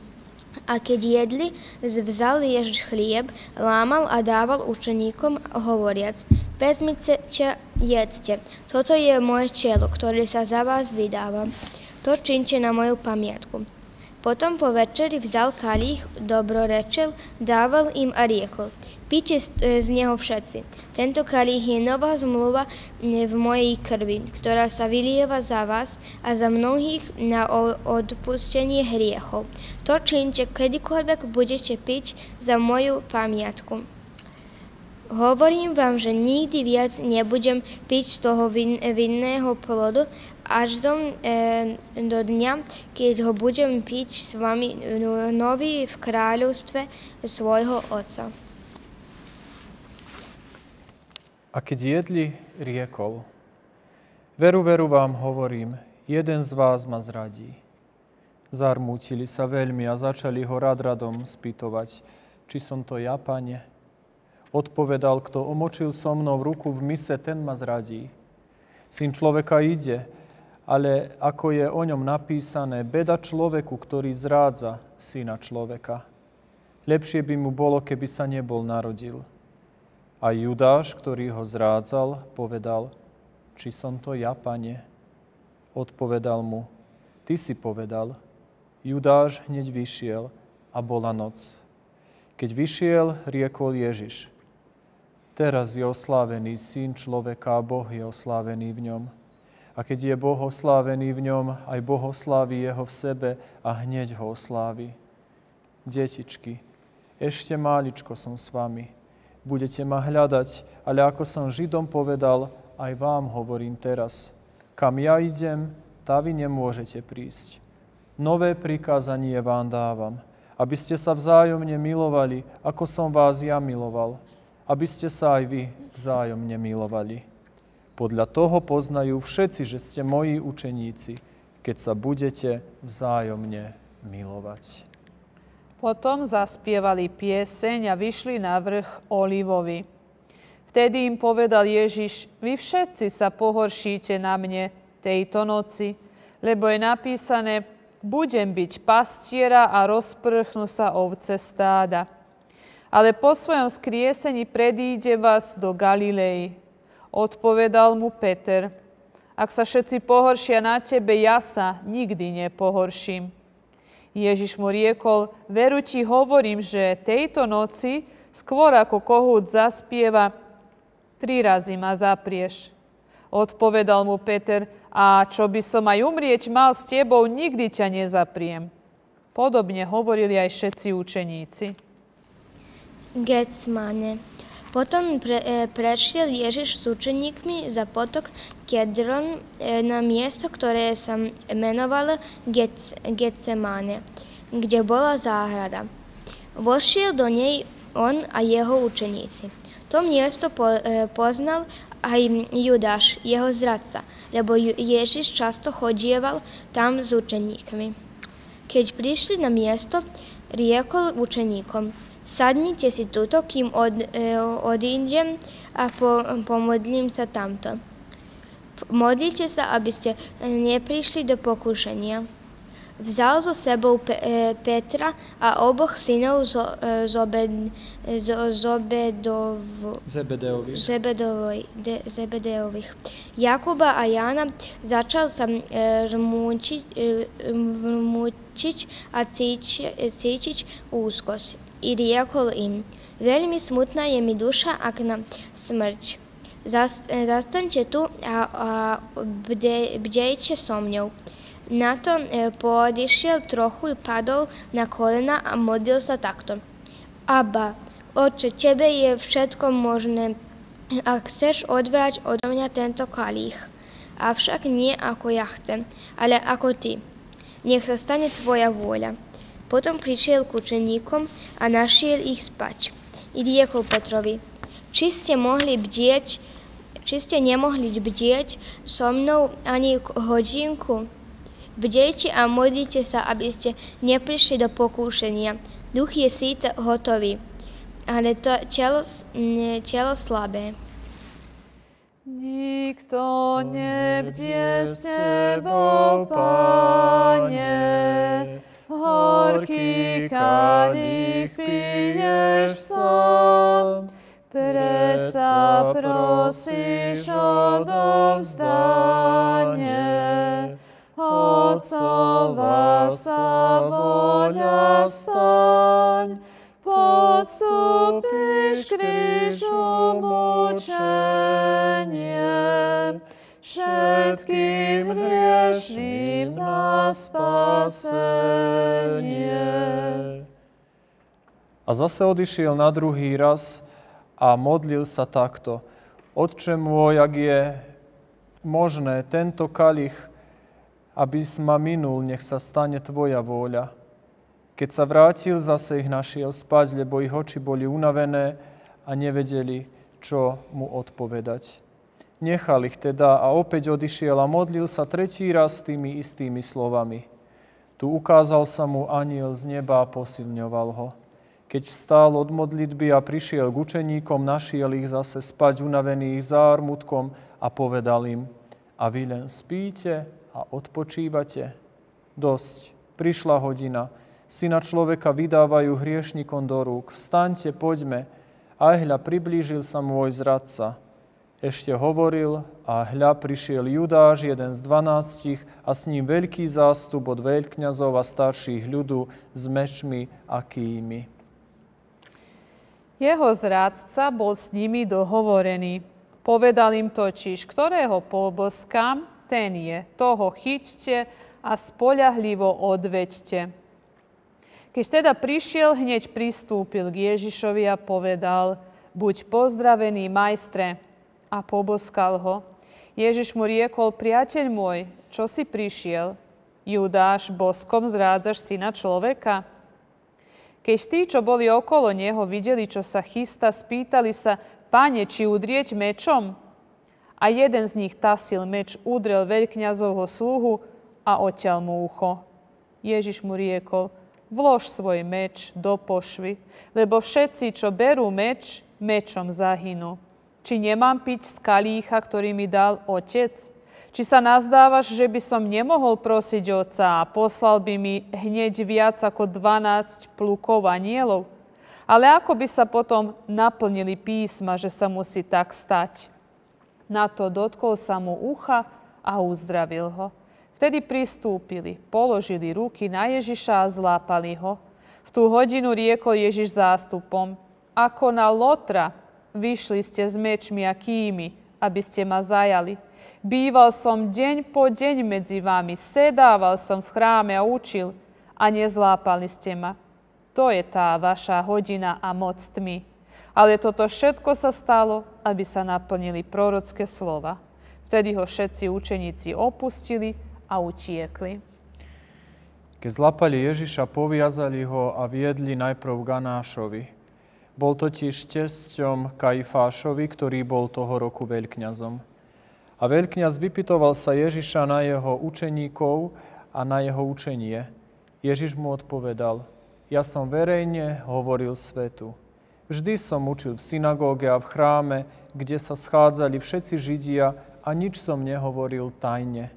[SPEAKER 8] A keď jedli, vzal Ježiš chlieb, lámal a dával učeníkom, hovoriac, vezmite Jedzte. Toto je moje čelo, ktoré sa za vás vydáva. To činte na moju pamiatku. Potom po večeri vzal kalich, dobrorečel, dával im a riekol, píte e, z neho všetci. Tento kalich je nová zmluva v mojej krvi, ktorá sa vylieva za vás a za mnohých na odpustenie hriechov. To činte, kedykoľvek budete piť za moju pamiatku. Hovorím vám, že nikdy viac nebudem piť z toho vin, vinného plodu až do, e, do dňa, keď ho budem piť s vami no, nový v kráľovstve svojho Otca.
[SPEAKER 12] A keď jedli, riekol, veru, veru vám hovorím, jeden z vás ma zradí. Zarmútili sa veľmi a začali ho rad radom spýtovať, či som to ja, pane, Odpovedal, kto omočil so mnou ruku v mise, ten ma zradí. Syn človeka ide, ale ako je o ňom napísané, beda človeku, ktorý zrádza syna človeka. Lepšie by mu bolo, keby sa nebol narodil. A Judáš, ktorý ho zrádzal, povedal, či som to ja, pane? Odpovedal mu, ty si povedal. Judáš hneď vyšiel a bola noc. Keď vyšiel, riekol Ježiš – Teraz je oslávený Syn človeka a Boh je oslávený v ňom. A keď je Boh oslávený v ňom, aj Boh oslávi jeho v sebe a hneď ho oslávi. Detičky, ešte máličko som s vami. Budete ma hľadať, ale ako som Židom povedal, aj vám hovorím teraz. Kam ja idem, tá vy nemôžete prísť. Nové prikázanie vám dávam, aby ste sa vzájomne milovali, ako som vás ja miloval – aby ste sa aj vy vzájomne milovali. Podľa toho poznajú všetci, že ste moji učeníci, keď sa budete vzájomne milovať.
[SPEAKER 13] Potom zaspievali pieseň a vyšli na vrch Olivovi. Vtedy im povedal Ježiš, vy všetci sa pohoršíte na mne tejto noci, lebo je napísané, budem byť pastiera a rozprchnú sa ovce stáda ale po svojom skriesení predíde vás do Galilei. Odpovedal mu Peter, ak sa všetci pohoršia na tebe, ja sa nikdy nepohorším. Ježiš mu riekol, veru ti hovorím, že tejto noci, skôr ako kohút zaspieva, tri razy ma zaprieš. Odpovedal mu Peter, a čo by som aj umrieť mal s tebou, nikdy ťa nezapriem. Podobne hovorili aj všetci učeníci.
[SPEAKER 8] Getsemane. Potom pre, e, prešiel Ježiš s učeníkmi za potok Kedron e, na miesto, ktoré sa menovalo Gets, Getsemane, kde bola záhrada. Vošiel do nej on a jeho učeníci. To miesto po, e, poznal aj Judáš, jeho zradca, lebo Ježiš často chodieval tam s učeníkmi. Keď prišli na miesto, riekol učeníkom – Sadnite si tuto, kým od, e, odídem a po, pomodlím sa tamto. Modlite sa, aby ste e, neprišli do pokušenia. Vzal so sebou Pe, e, Petra a oboch synov zo, e, zobed, zobedov, Zebedeových. Jakuba a Jana začal sa e, e rmúčiť, e, a cíčiť cítiť úzkosť i riekol im, veľmi smutná je mi duša, ak na smrť. Zastaňte tu a, a bde, bdejte so mňou. Na to podišiel trochu, padol na kolena a modlil sa takto. Aba, oče, tebe je všetko možné, ak chceš odbrať od mňa tento kalich. Avšak nie ako ja chcem, ale ako ty. Nech sa stane tvoja vôľa. Potom prišiel k učeníkom a našiel ich spať. I riekol Petrovi, či ste mohli bdieť, či ste nemohli bdieť so mnou ani k hodinku? Bdejte a modlite sa, aby ste neprišli do pokúšenia. Duch je síce hotový, ale to telo, telo slabé.
[SPEAKER 13] Nikto
[SPEAKER 14] nebdie s tebou, Pane, horký kalich piješ sám, predsa prosíš o dovzdanie. Otcova sa voľa staň, podstúpiš krížu mučenie všetkým hriešným na spasenie.
[SPEAKER 12] A zase odišiel na druhý raz a modlil sa takto. Otče môj, ak je možné, tento kalich, aby ma minul, nech sa stane Tvoja vôľa. Keď sa vrátil, zase ich našiel spať, lebo ich oči boli unavené a nevedeli, čo mu odpovedať. Nechal ich teda a opäť odišiel a modlil sa tretí raz s tými istými slovami. Tu ukázal sa mu aniel z neba a posilňoval ho. Keď vstal od modlitby a prišiel k učeníkom, našiel ich zase spať unavených zármutkom a povedal im, a vy len spíte a odpočívate. Dosť, prišla hodina, syna človeka vydávajú hriešnikom do rúk. Vstaňte, poďme. A hľa, priblížil sa môj zradca ešte hovoril a hľa prišiel Judáš, jeden z dvanáctich, a s ním veľký zástup od veľkňazov a starších ľudu s mečmi a kými.
[SPEAKER 13] Jeho zrádca bol s nimi dohovorený. Povedal im točíš, ktorého poboskám, ten je, toho chyťte a spoľahlivo odveďte. Keď teda prišiel, hneď pristúpil k Ježišovi a povedal, buď pozdravený, majstre, a poboskal ho. Ježiš mu riekol, priateľ môj, čo si prišiel? Judáš, boskom zrádzaš syna človeka? Keď tí, čo boli okolo neho, videli, čo sa chystá, spýtali sa, pane, či udrieť mečom? A jeden z nich tasil meč, udrel veľkňazovho sluhu a oťal mu ucho. Ježiš mu riekol, vlož svoj meč do pošvy, lebo všetci, čo berú meč, mečom zahynú. Či nemám piť z kalícha, ktorý mi dal otec? Či sa nazdávaš, že by som nemohol prosiť oca a poslal by mi hneď viac ako 12 plukov anielov? Ale ako by sa potom naplnili písma, že sa musí tak stať? Na to dotkol sa mu ucha a uzdravil ho. Vtedy pristúpili, položili ruky na Ježiša a zlápali ho. V tú hodinu riekol Ježiš zástupom, ako na Lotra, vyšli ste s mečmi a kými, aby ste ma zajali. Býval som deň po deň medzi vami, sedával som v chráme a učil a nezlápali ste ma. To je tá vaša hodina a moc tmy. Ale toto všetko sa stalo, aby sa naplnili prorocké slova. Vtedy ho všetci učeníci opustili a utiekli.
[SPEAKER 12] Keď zlapali Ježiša, poviazali ho a viedli najprv Ganášovi. Bol totiž tesťom Kajfášovi, ktorý bol toho roku veľkňazom. A veľkňaz vypytoval sa Ježiša na jeho učeníkov a na jeho učenie. Ježiš mu odpovedal, ja som verejne hovoril svetu. Vždy som učil v synagóge a v chráme, kde sa schádzali všetci Židia a nič som nehovoril tajne.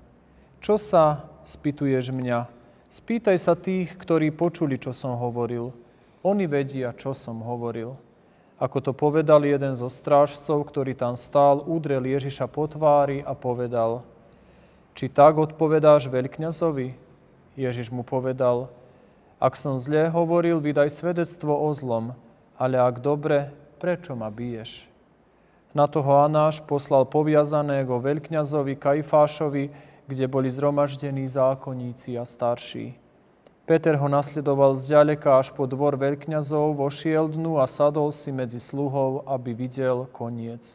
[SPEAKER 12] Čo sa spýtuješ mňa? Spýtaj sa tých, ktorí počuli, čo som hovoril. Oni vedia, čo som hovoril. Ako to povedal jeden zo strážcov, ktorý tam stál, udrel Ježiša po tvári a povedal, či tak odpovedáš veľkňazovi? Ježiš mu povedal, ak som zle hovoril, vydaj svedectvo o zlom, ale ak dobre, prečo ma biješ? Na toho Anáš poslal poviazaného veľkňazovi Kajfášovi, kde boli zhromaždení zákonníci a starší. Peter ho nasledoval zďaleka až po dvor veľkňazov, vošiel dnu a sadol si medzi sluhov, aby videl koniec.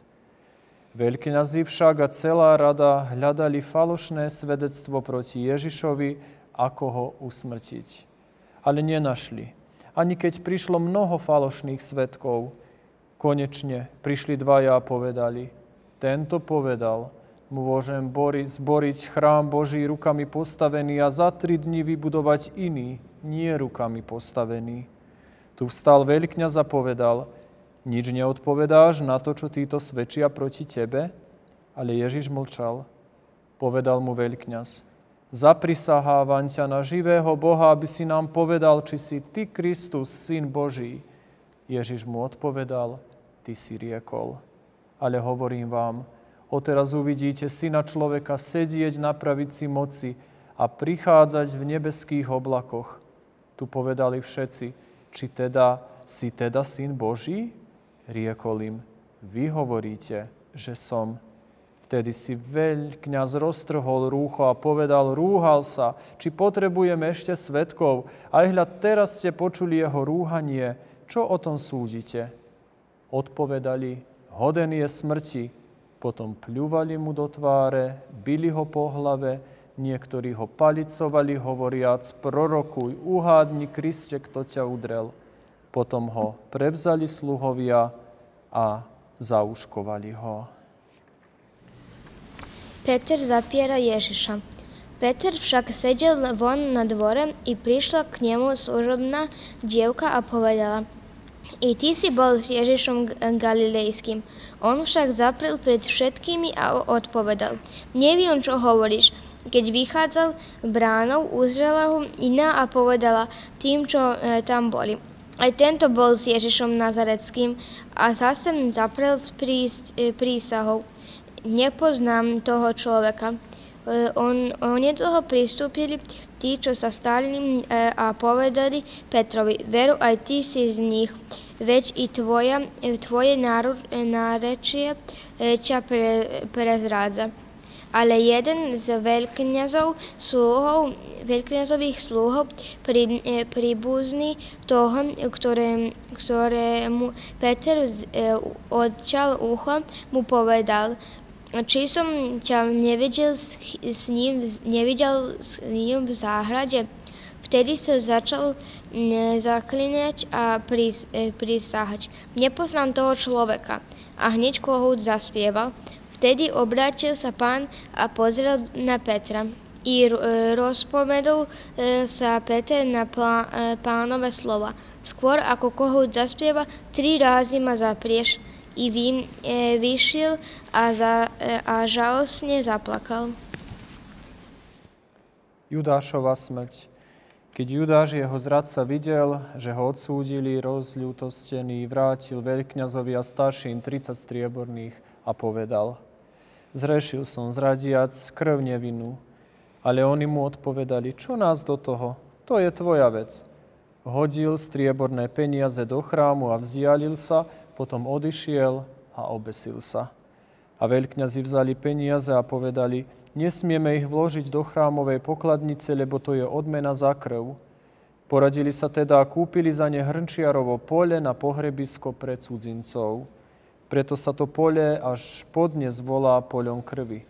[SPEAKER 12] Veľkňazi však a celá rada hľadali falošné svedectvo proti Ježišovi, ako ho usmrtiť. Ale nenašli. Ani keď prišlo mnoho falošných svedkov, konečne prišli dvaja a povedali, tento povedal, Môžem bori, zboriť chrám Boží rukami postavený a za tri dni vybudovať iný, nie rukami postavený. Tu vstal veľkňa a povedal, nič neodpovedáš na to, čo títo svedčia proti tebe? Ale Ježiš mlčal. Povedal mu veľkňaz, zaprisahávam ťa na živého Boha, aby si nám povedal, či si ty Kristus, Syn Boží. Ježiš mu odpovedal, ty si riekol. Ale hovorím vám, O uvidíte Syna človeka sedieť na pravici moci a prichádzať v nebeských oblakoch. Tu povedali všetci, či teda si teda syn Boží? Riekol im, vy hovoríte, že som. Vtedy si veľkňaz roztrhol rúcho a povedal, rúhal sa, či potrebujem ešte svetkov. aj hľad, teraz ste počuli jeho rúhanie, čo o tom súdite? Odpovedali, hoden je smrti, potom pľúvali mu do tváre, bili ho po hlave, niektorí ho palicovali, hovoriac, prorokuj, uhádni Kriste, kto ťa udrel. Potom ho prevzali sluhovia a zauškovali ho.
[SPEAKER 8] Peter zapiera Ježiša. Peter však sedel von na dvore i prišla k nemu služobná dievka a povedala – i ty si bol s Ježišom Galilejským. On však zaprel pred všetkými a odpovedal, neviem, čo hovoríš. Keď vychádzal bránou, uzrela ho iná a povedala tým, čo e, tam boli. Aj tento bol s Ježišom Nazareckým a zase zaprel s e, prísahou. Nepoznám toho človeka. E, on, oni toho pristúpili tiču sa Stalinim e, a povedali Petrovi, veru, aj ti si iz njih, već i tvoja, e, tvoje naru, e, narečje pre, prezradza. Ale jeden з великнязов sluhov, великнязових слугов при, прибузний того, ktoré, ktorému Peter odčal ucho, mu povedal – či som ťa nevidel s, s ním, nevidel s ním v záhrade. Vtedy sa začal zaklinať a prís, e, pristáhať. Nepoznám toho človeka. A hneď kohút zaspieval. Vtedy obrátil sa pán a pozrel na Petra. I e, rozpomedol e, sa Peter na plá, pánové slova. Skôr ako kohút zaspieva, tri razy ma zaprieš i vy, e, vyšiel a, za, e, a žalostne zaplakal.
[SPEAKER 12] Judášova smrť. Keď Judáš jeho zradca videl, že ho odsúdili, rozľútostený, vrátil veľkňazovi a starším 30 strieborných a povedal, zrešil som zradiac krv nevinu. Ale oni mu odpovedali, čo nás do toho, to je tvoja vec. Hodil strieborné peniaze do chrámu a vzdialil sa, potom odišiel a obesil sa. A veľkňazi vzali peniaze a povedali, nesmieme ich vložiť do chrámovej pokladnice, lebo to je odmena za krv. Poradili sa teda a kúpili za ne hrnčiarovo pole na pohrebisko pre cudzincov. Preto sa to pole až podnes volá poľom krvi.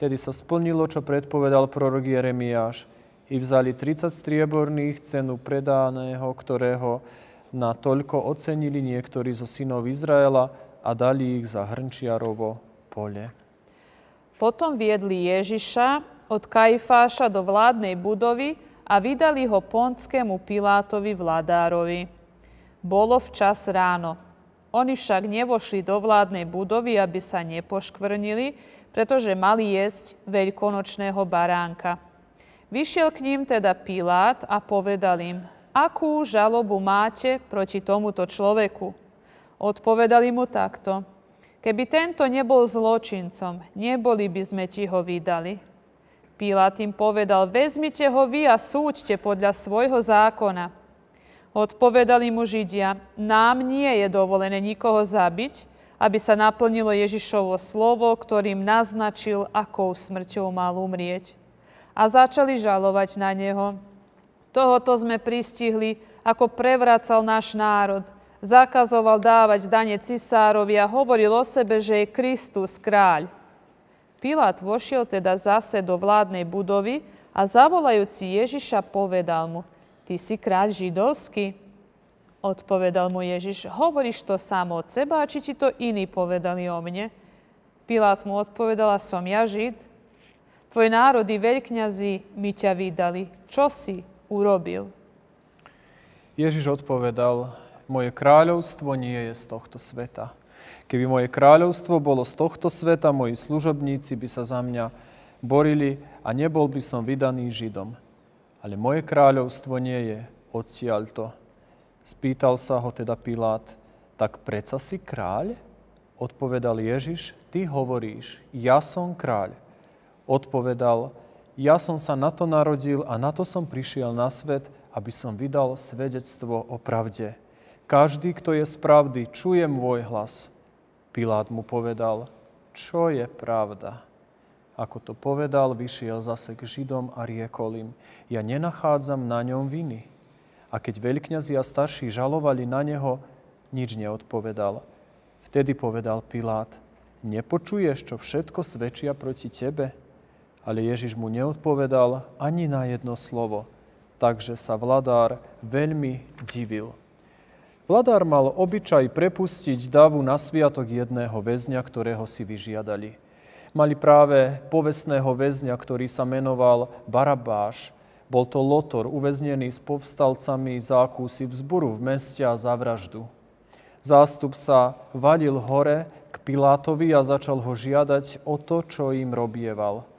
[SPEAKER 12] Tedy sa splnilo, čo predpovedal prorok Jeremiáš. I vzali 30 strieborných cenu predaného, ktorého natoľko ocenili niektorí zo synov Izraela a dali ich za hrnčiarovo pole.
[SPEAKER 13] Potom viedli Ježiša od Kajfáša do vládnej budovy a vydali ho ponskému Pilátovi vladárovi. Bolo včas ráno. Oni však nevošli do vládnej budovy, aby sa nepoškvrnili, pretože mali jesť veľkonočného baránka. Vyšiel k ním teda Pilát a povedal im, akú žalobu máte proti tomuto človeku? Odpovedali mu takto. Keby tento nebol zločincom, neboli by sme ti ho vydali. Pilát im povedal, vezmite ho vy a súďte podľa svojho zákona. Odpovedali mu Židia, nám nie je dovolené nikoho zabiť, aby sa naplnilo Ježišovo slovo, ktorým naznačil, akou smrťou mal umrieť. A začali žalovať na neho. Tohoto sme pristihli, ako prevracal náš národ. Zakazoval dávať dane cisárovi a hovoril o sebe, že je Kristus kráľ. Pilát vošiel teda zase do vládnej budovy a zavolajúci Ježiša povedal mu, ty si kráľ židovský. Odpovedal mu Ježiš, hovoríš to sám od seba, a či ti to iní povedali o mne? Pilát mu odpovedala, som ja Žid. Tvoj národ i veľkňazi mi ťa vydali. Čo si? urobil.
[SPEAKER 12] Ježiš odpovedal, moje kráľovstvo nie je z tohto sveta. Keby moje kráľovstvo bolo z tohto sveta, moji služobníci by sa za mňa borili a nebol by som vydaný Židom. Ale moje kráľovstvo nie je odtiaľto. Spýtal sa ho teda Pilát, tak preca si kráľ? Odpovedal Ježiš, ty hovoríš, ja som kráľ. Odpovedal, ja som sa na to narodil a na to som prišiel na svet, aby som vydal svedectvo o pravde. Každý, kto je z pravdy, čuje môj hlas. Pilát mu povedal, čo je pravda? Ako to povedal, vyšiel zase k Židom a riekol im, ja nenachádzam na ňom viny. A keď veľkňazi a starší žalovali na neho, nič neodpovedal. Vtedy povedal Pilát, nepočuješ, čo všetko svedčia proti tebe? Ale Ježiš mu neodpovedal ani na jedno slovo, takže sa vladár veľmi divil. Vladár mal obyčaj prepustiť davu na sviatok jedného väzňa, ktorého si vyžiadali. Mali práve povestného väzňa, ktorý sa menoval Barabáš. Bol to Lotor, uväznený s povstalcami zákusy vzboru v meste a za vraždu. Zástup sa valil hore k Pilátovi a začal ho žiadať o to, čo im robieval –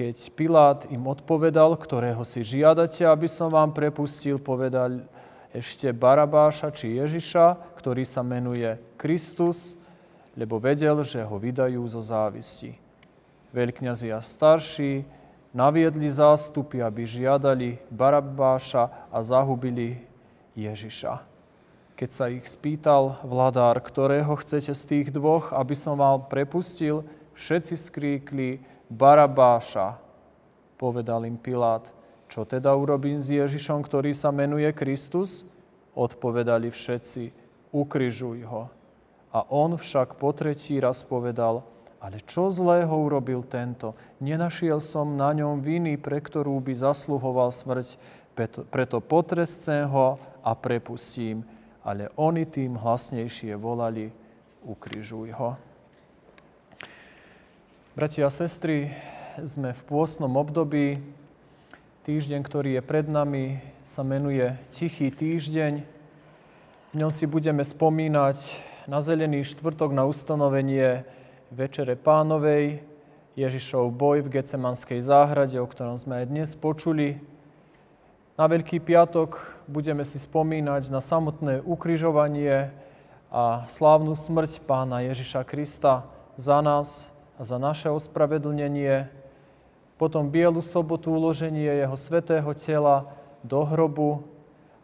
[SPEAKER 12] keď Pilát im odpovedal, ktorého si žiadate, aby som vám prepustil, povedal ešte Barabáša či Ježiša, ktorý sa menuje Kristus, lebo vedel, že ho vydajú zo závisti. Veľkňazi a starší naviedli zástupy, aby žiadali Barabáša a zahubili Ježiša. Keď sa ich spýtal vladár, ktorého chcete z tých dvoch, aby som vám prepustil, všetci skríkli Barabáša. Povedal im Pilát, čo teda urobím s Ježišom, ktorý sa menuje Kristus? Odpovedali všetci, ukryžuj ho. A on však po tretí raz povedal, ale čo zlého urobil tento? Nenašiel som na ňom viny, pre ktorú by zasluhoval smrť, preto potrescem ho a prepustím. Ale oni tým hlasnejšie volali, ukryžuj ho. Bratia a sestry, sme v pôsnom období. Týždeň, ktorý je pred nami, sa menuje Tichý týždeň. V ňom si budeme spomínať na zelený štvrtok na ustanovenie Večere pánovej, Ježišov boj v Gecemanskej záhrade, o ktorom sme aj dnes počuli. Na Veľký piatok budeme si spomínať na samotné ukrižovanie a slávnu smrť pána Ježiša Krista za nás, a za naše ospravedlnenie, potom Bielu sobotu uloženie jeho svetého tela do hrobu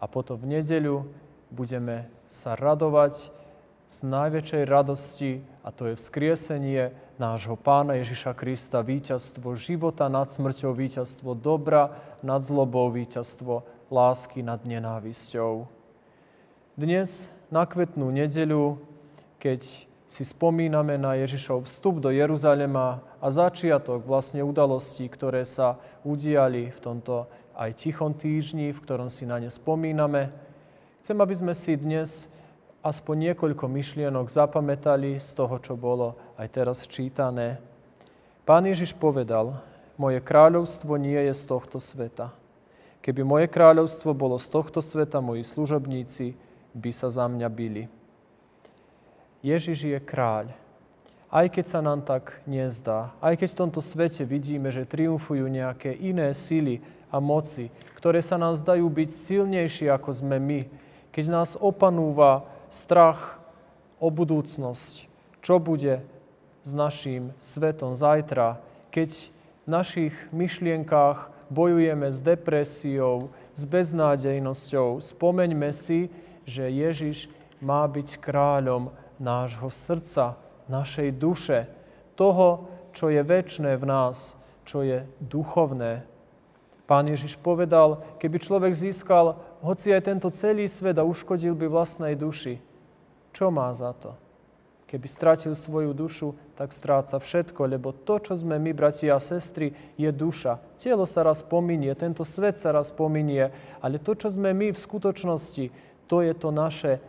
[SPEAKER 12] a potom v nedeľu budeme sa radovať z najväčšej radosti a to je vzkriesenie nášho Pána Ježiša Krista, víťazstvo života nad smrťou, víťazstvo dobra nad zlobou, víťazstvo lásky nad nenávisťou. Dnes na kvetnú nedeľu, keď si spomíname na Ježišov vstup do Jeruzalema a začiatok vlastne udalostí, ktoré sa udiali v tomto aj tichom týždni, v ktorom si na ne spomíname. Chcem, aby sme si dnes aspoň niekoľko myšlienok zapamätali z toho, čo bolo aj teraz čítané. Pán Ježiš povedal, moje kráľovstvo nie je z tohto sveta. Keby moje kráľovstvo bolo z tohto sveta, moji služobníci by sa za mňa bili. Ježiš je kráľ. Aj keď sa nám tak nezdá, aj keď v tomto svete vidíme, že triumfujú nejaké iné síly a moci, ktoré sa nám zdajú byť silnejšie ako sme my, keď nás opanúva strach o budúcnosť, čo bude s našim svetom zajtra, keď v našich myšlienkách bojujeme s depresiou, s beznádejnosťou. Spomeňme si, že Ježiš má byť kráľom nášho srdca, našej duše, toho, čo je väčné v nás, čo je duchovné. Pán Ježiš povedal, keby človek získal hoci aj tento celý svet a uškodil by vlastnej duši, čo má za to? Keby stratil svoju dušu, tak stráca všetko, lebo to, čo sme my, bratia a sestry, je duša. Telo sa raz pominie, tento svet sa raz pominie, ale to, čo sme my v skutočnosti, to je to naše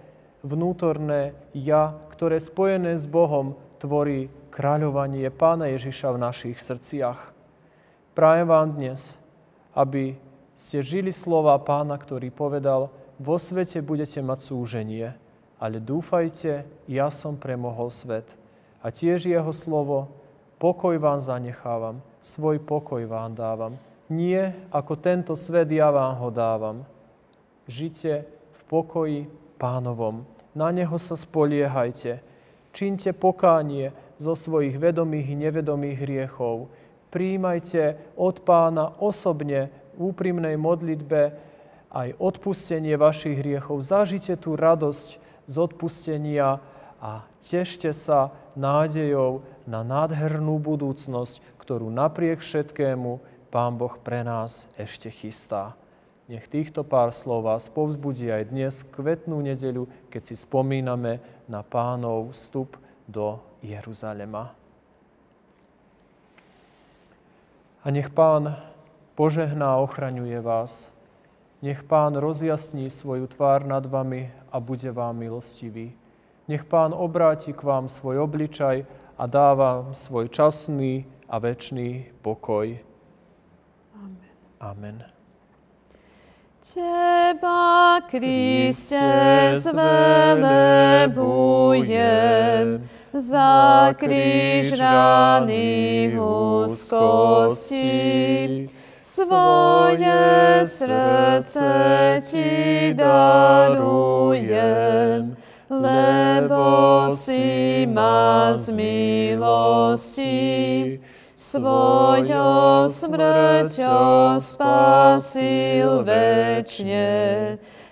[SPEAKER 12] vnútorné ja, ktoré spojené s Bohom tvorí kráľovanie Pána Ježiša v našich srdciach. Prajem vám dnes, aby ste žili slova Pána, ktorý povedal, vo svete budete mať súženie, ale dúfajte, ja som premohol svet. A tiež jeho slovo, pokoj vám zanechávam, svoj pokoj vám dávam. Nie ako tento svet ja vám ho dávam. Žite v pokoji Pánovom. Na Neho sa spoliehajte. Čínte pokánie zo svojich vedomých i nevedomých hriechov. Príjmajte od Pána osobne v úprimnej modlitbe aj odpustenie vašich hriechov. Zažite tú radosť z odpustenia a tešte sa nádejou na nádhernú budúcnosť, ktorú napriek všetkému Pán Boh pre nás ešte chystá. Nech týchto pár slov vás povzbudí aj dnes, kvetnú nedeľu, keď si spomíname na pánov vstup do Jeruzalema. A nech pán požehná a ochraňuje vás. Nech pán rozjasní svoju tvár nad vami a bude vám milostivý. Nech pán obráti k vám svoj obličaj a dá vám svoj časný a večný pokoj. Amen. Amen.
[SPEAKER 13] Teba,
[SPEAKER 12] Kriste, zvelebujem,
[SPEAKER 14] zakrižaných úzkostí. Svoje srdce ti darujem, lebo si ma z milosti svojou smrťou spasil večne.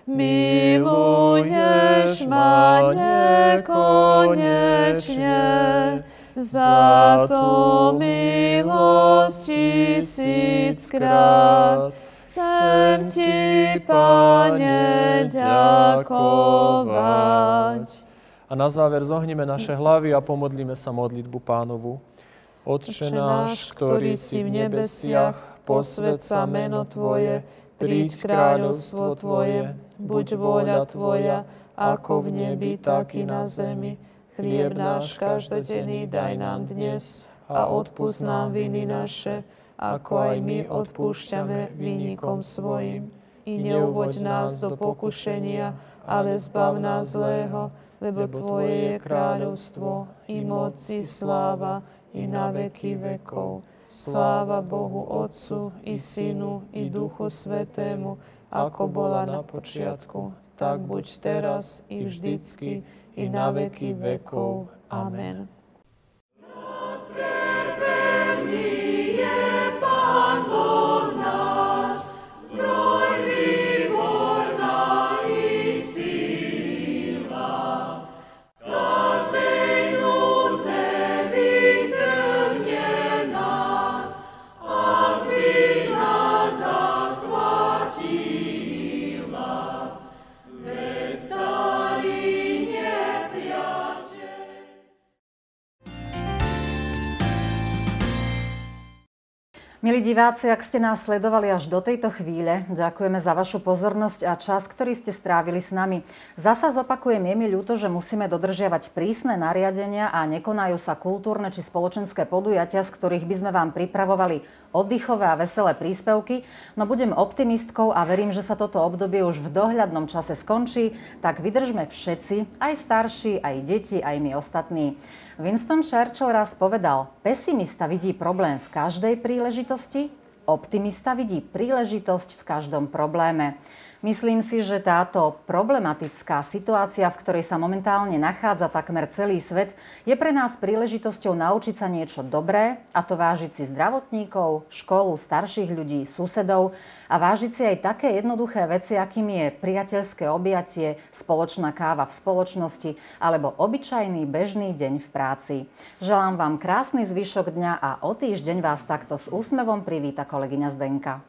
[SPEAKER 14] Miluješ ma nekonečne,
[SPEAKER 8] za to
[SPEAKER 14] milosti tisíckrát. Chcem ti,
[SPEAKER 12] Pane, ďakovať. A na záver zohnime naše hlavy a pomodlíme sa modlitbu pánovu. Otče náš, ktorý si v nebesiach, posved sa meno Tvoje, príď kráľovstvo
[SPEAKER 13] Tvoje, buď vôľa Tvoja, ako v nebi, tak i na zemi. Chlieb náš každodenný daj nám dnes a odpúsť nám viny naše, ako aj my odpúšťame vinníkom svojim. I neuvoď nás do pokušenia, ale zbav nás zlého, lebo Tvoje je kráľovstvo, i moci sláva, i na veky vekov. Sláva Bohu Otcu i Synu i Duchu Svetému, ako bola na počiatku, tak buď teraz i vždycky i na veky vekov. Amen.
[SPEAKER 1] Milí diváci, ak ste nás sledovali až do tejto chvíle, ďakujeme za vašu pozornosť a čas, ktorý ste strávili s nami. Zasa zopakujem, je mi ľúto, že musíme dodržiavať prísne nariadenia a nekonajú sa kultúrne či spoločenské podujatia, z ktorých by sme vám pripravovali oddychové a veselé príspevky, no budem optimistkou a verím, že sa toto obdobie už v dohľadnom čase skončí, tak vydržme všetci, aj starší, aj deti, aj my ostatní. Winston Churchill raz povedal, pesimista vidí problém v každej príležitosti, optimista vidí príležitosť v každom probléme. Myslím si, že táto problematická situácia, v ktorej sa momentálne nachádza takmer celý svet, je pre nás príležitosťou naučiť sa niečo dobré a to vážiť si zdravotníkov, školu, starších ľudí, susedov a vážiť si aj také jednoduché veci, akým je priateľské objatie, spoločná káva v spoločnosti alebo obyčajný bežný deň v práci. Želám vám krásny zvyšok dňa a o týždeň vás takto s úsmevom privíta kolegyňa Zdenka.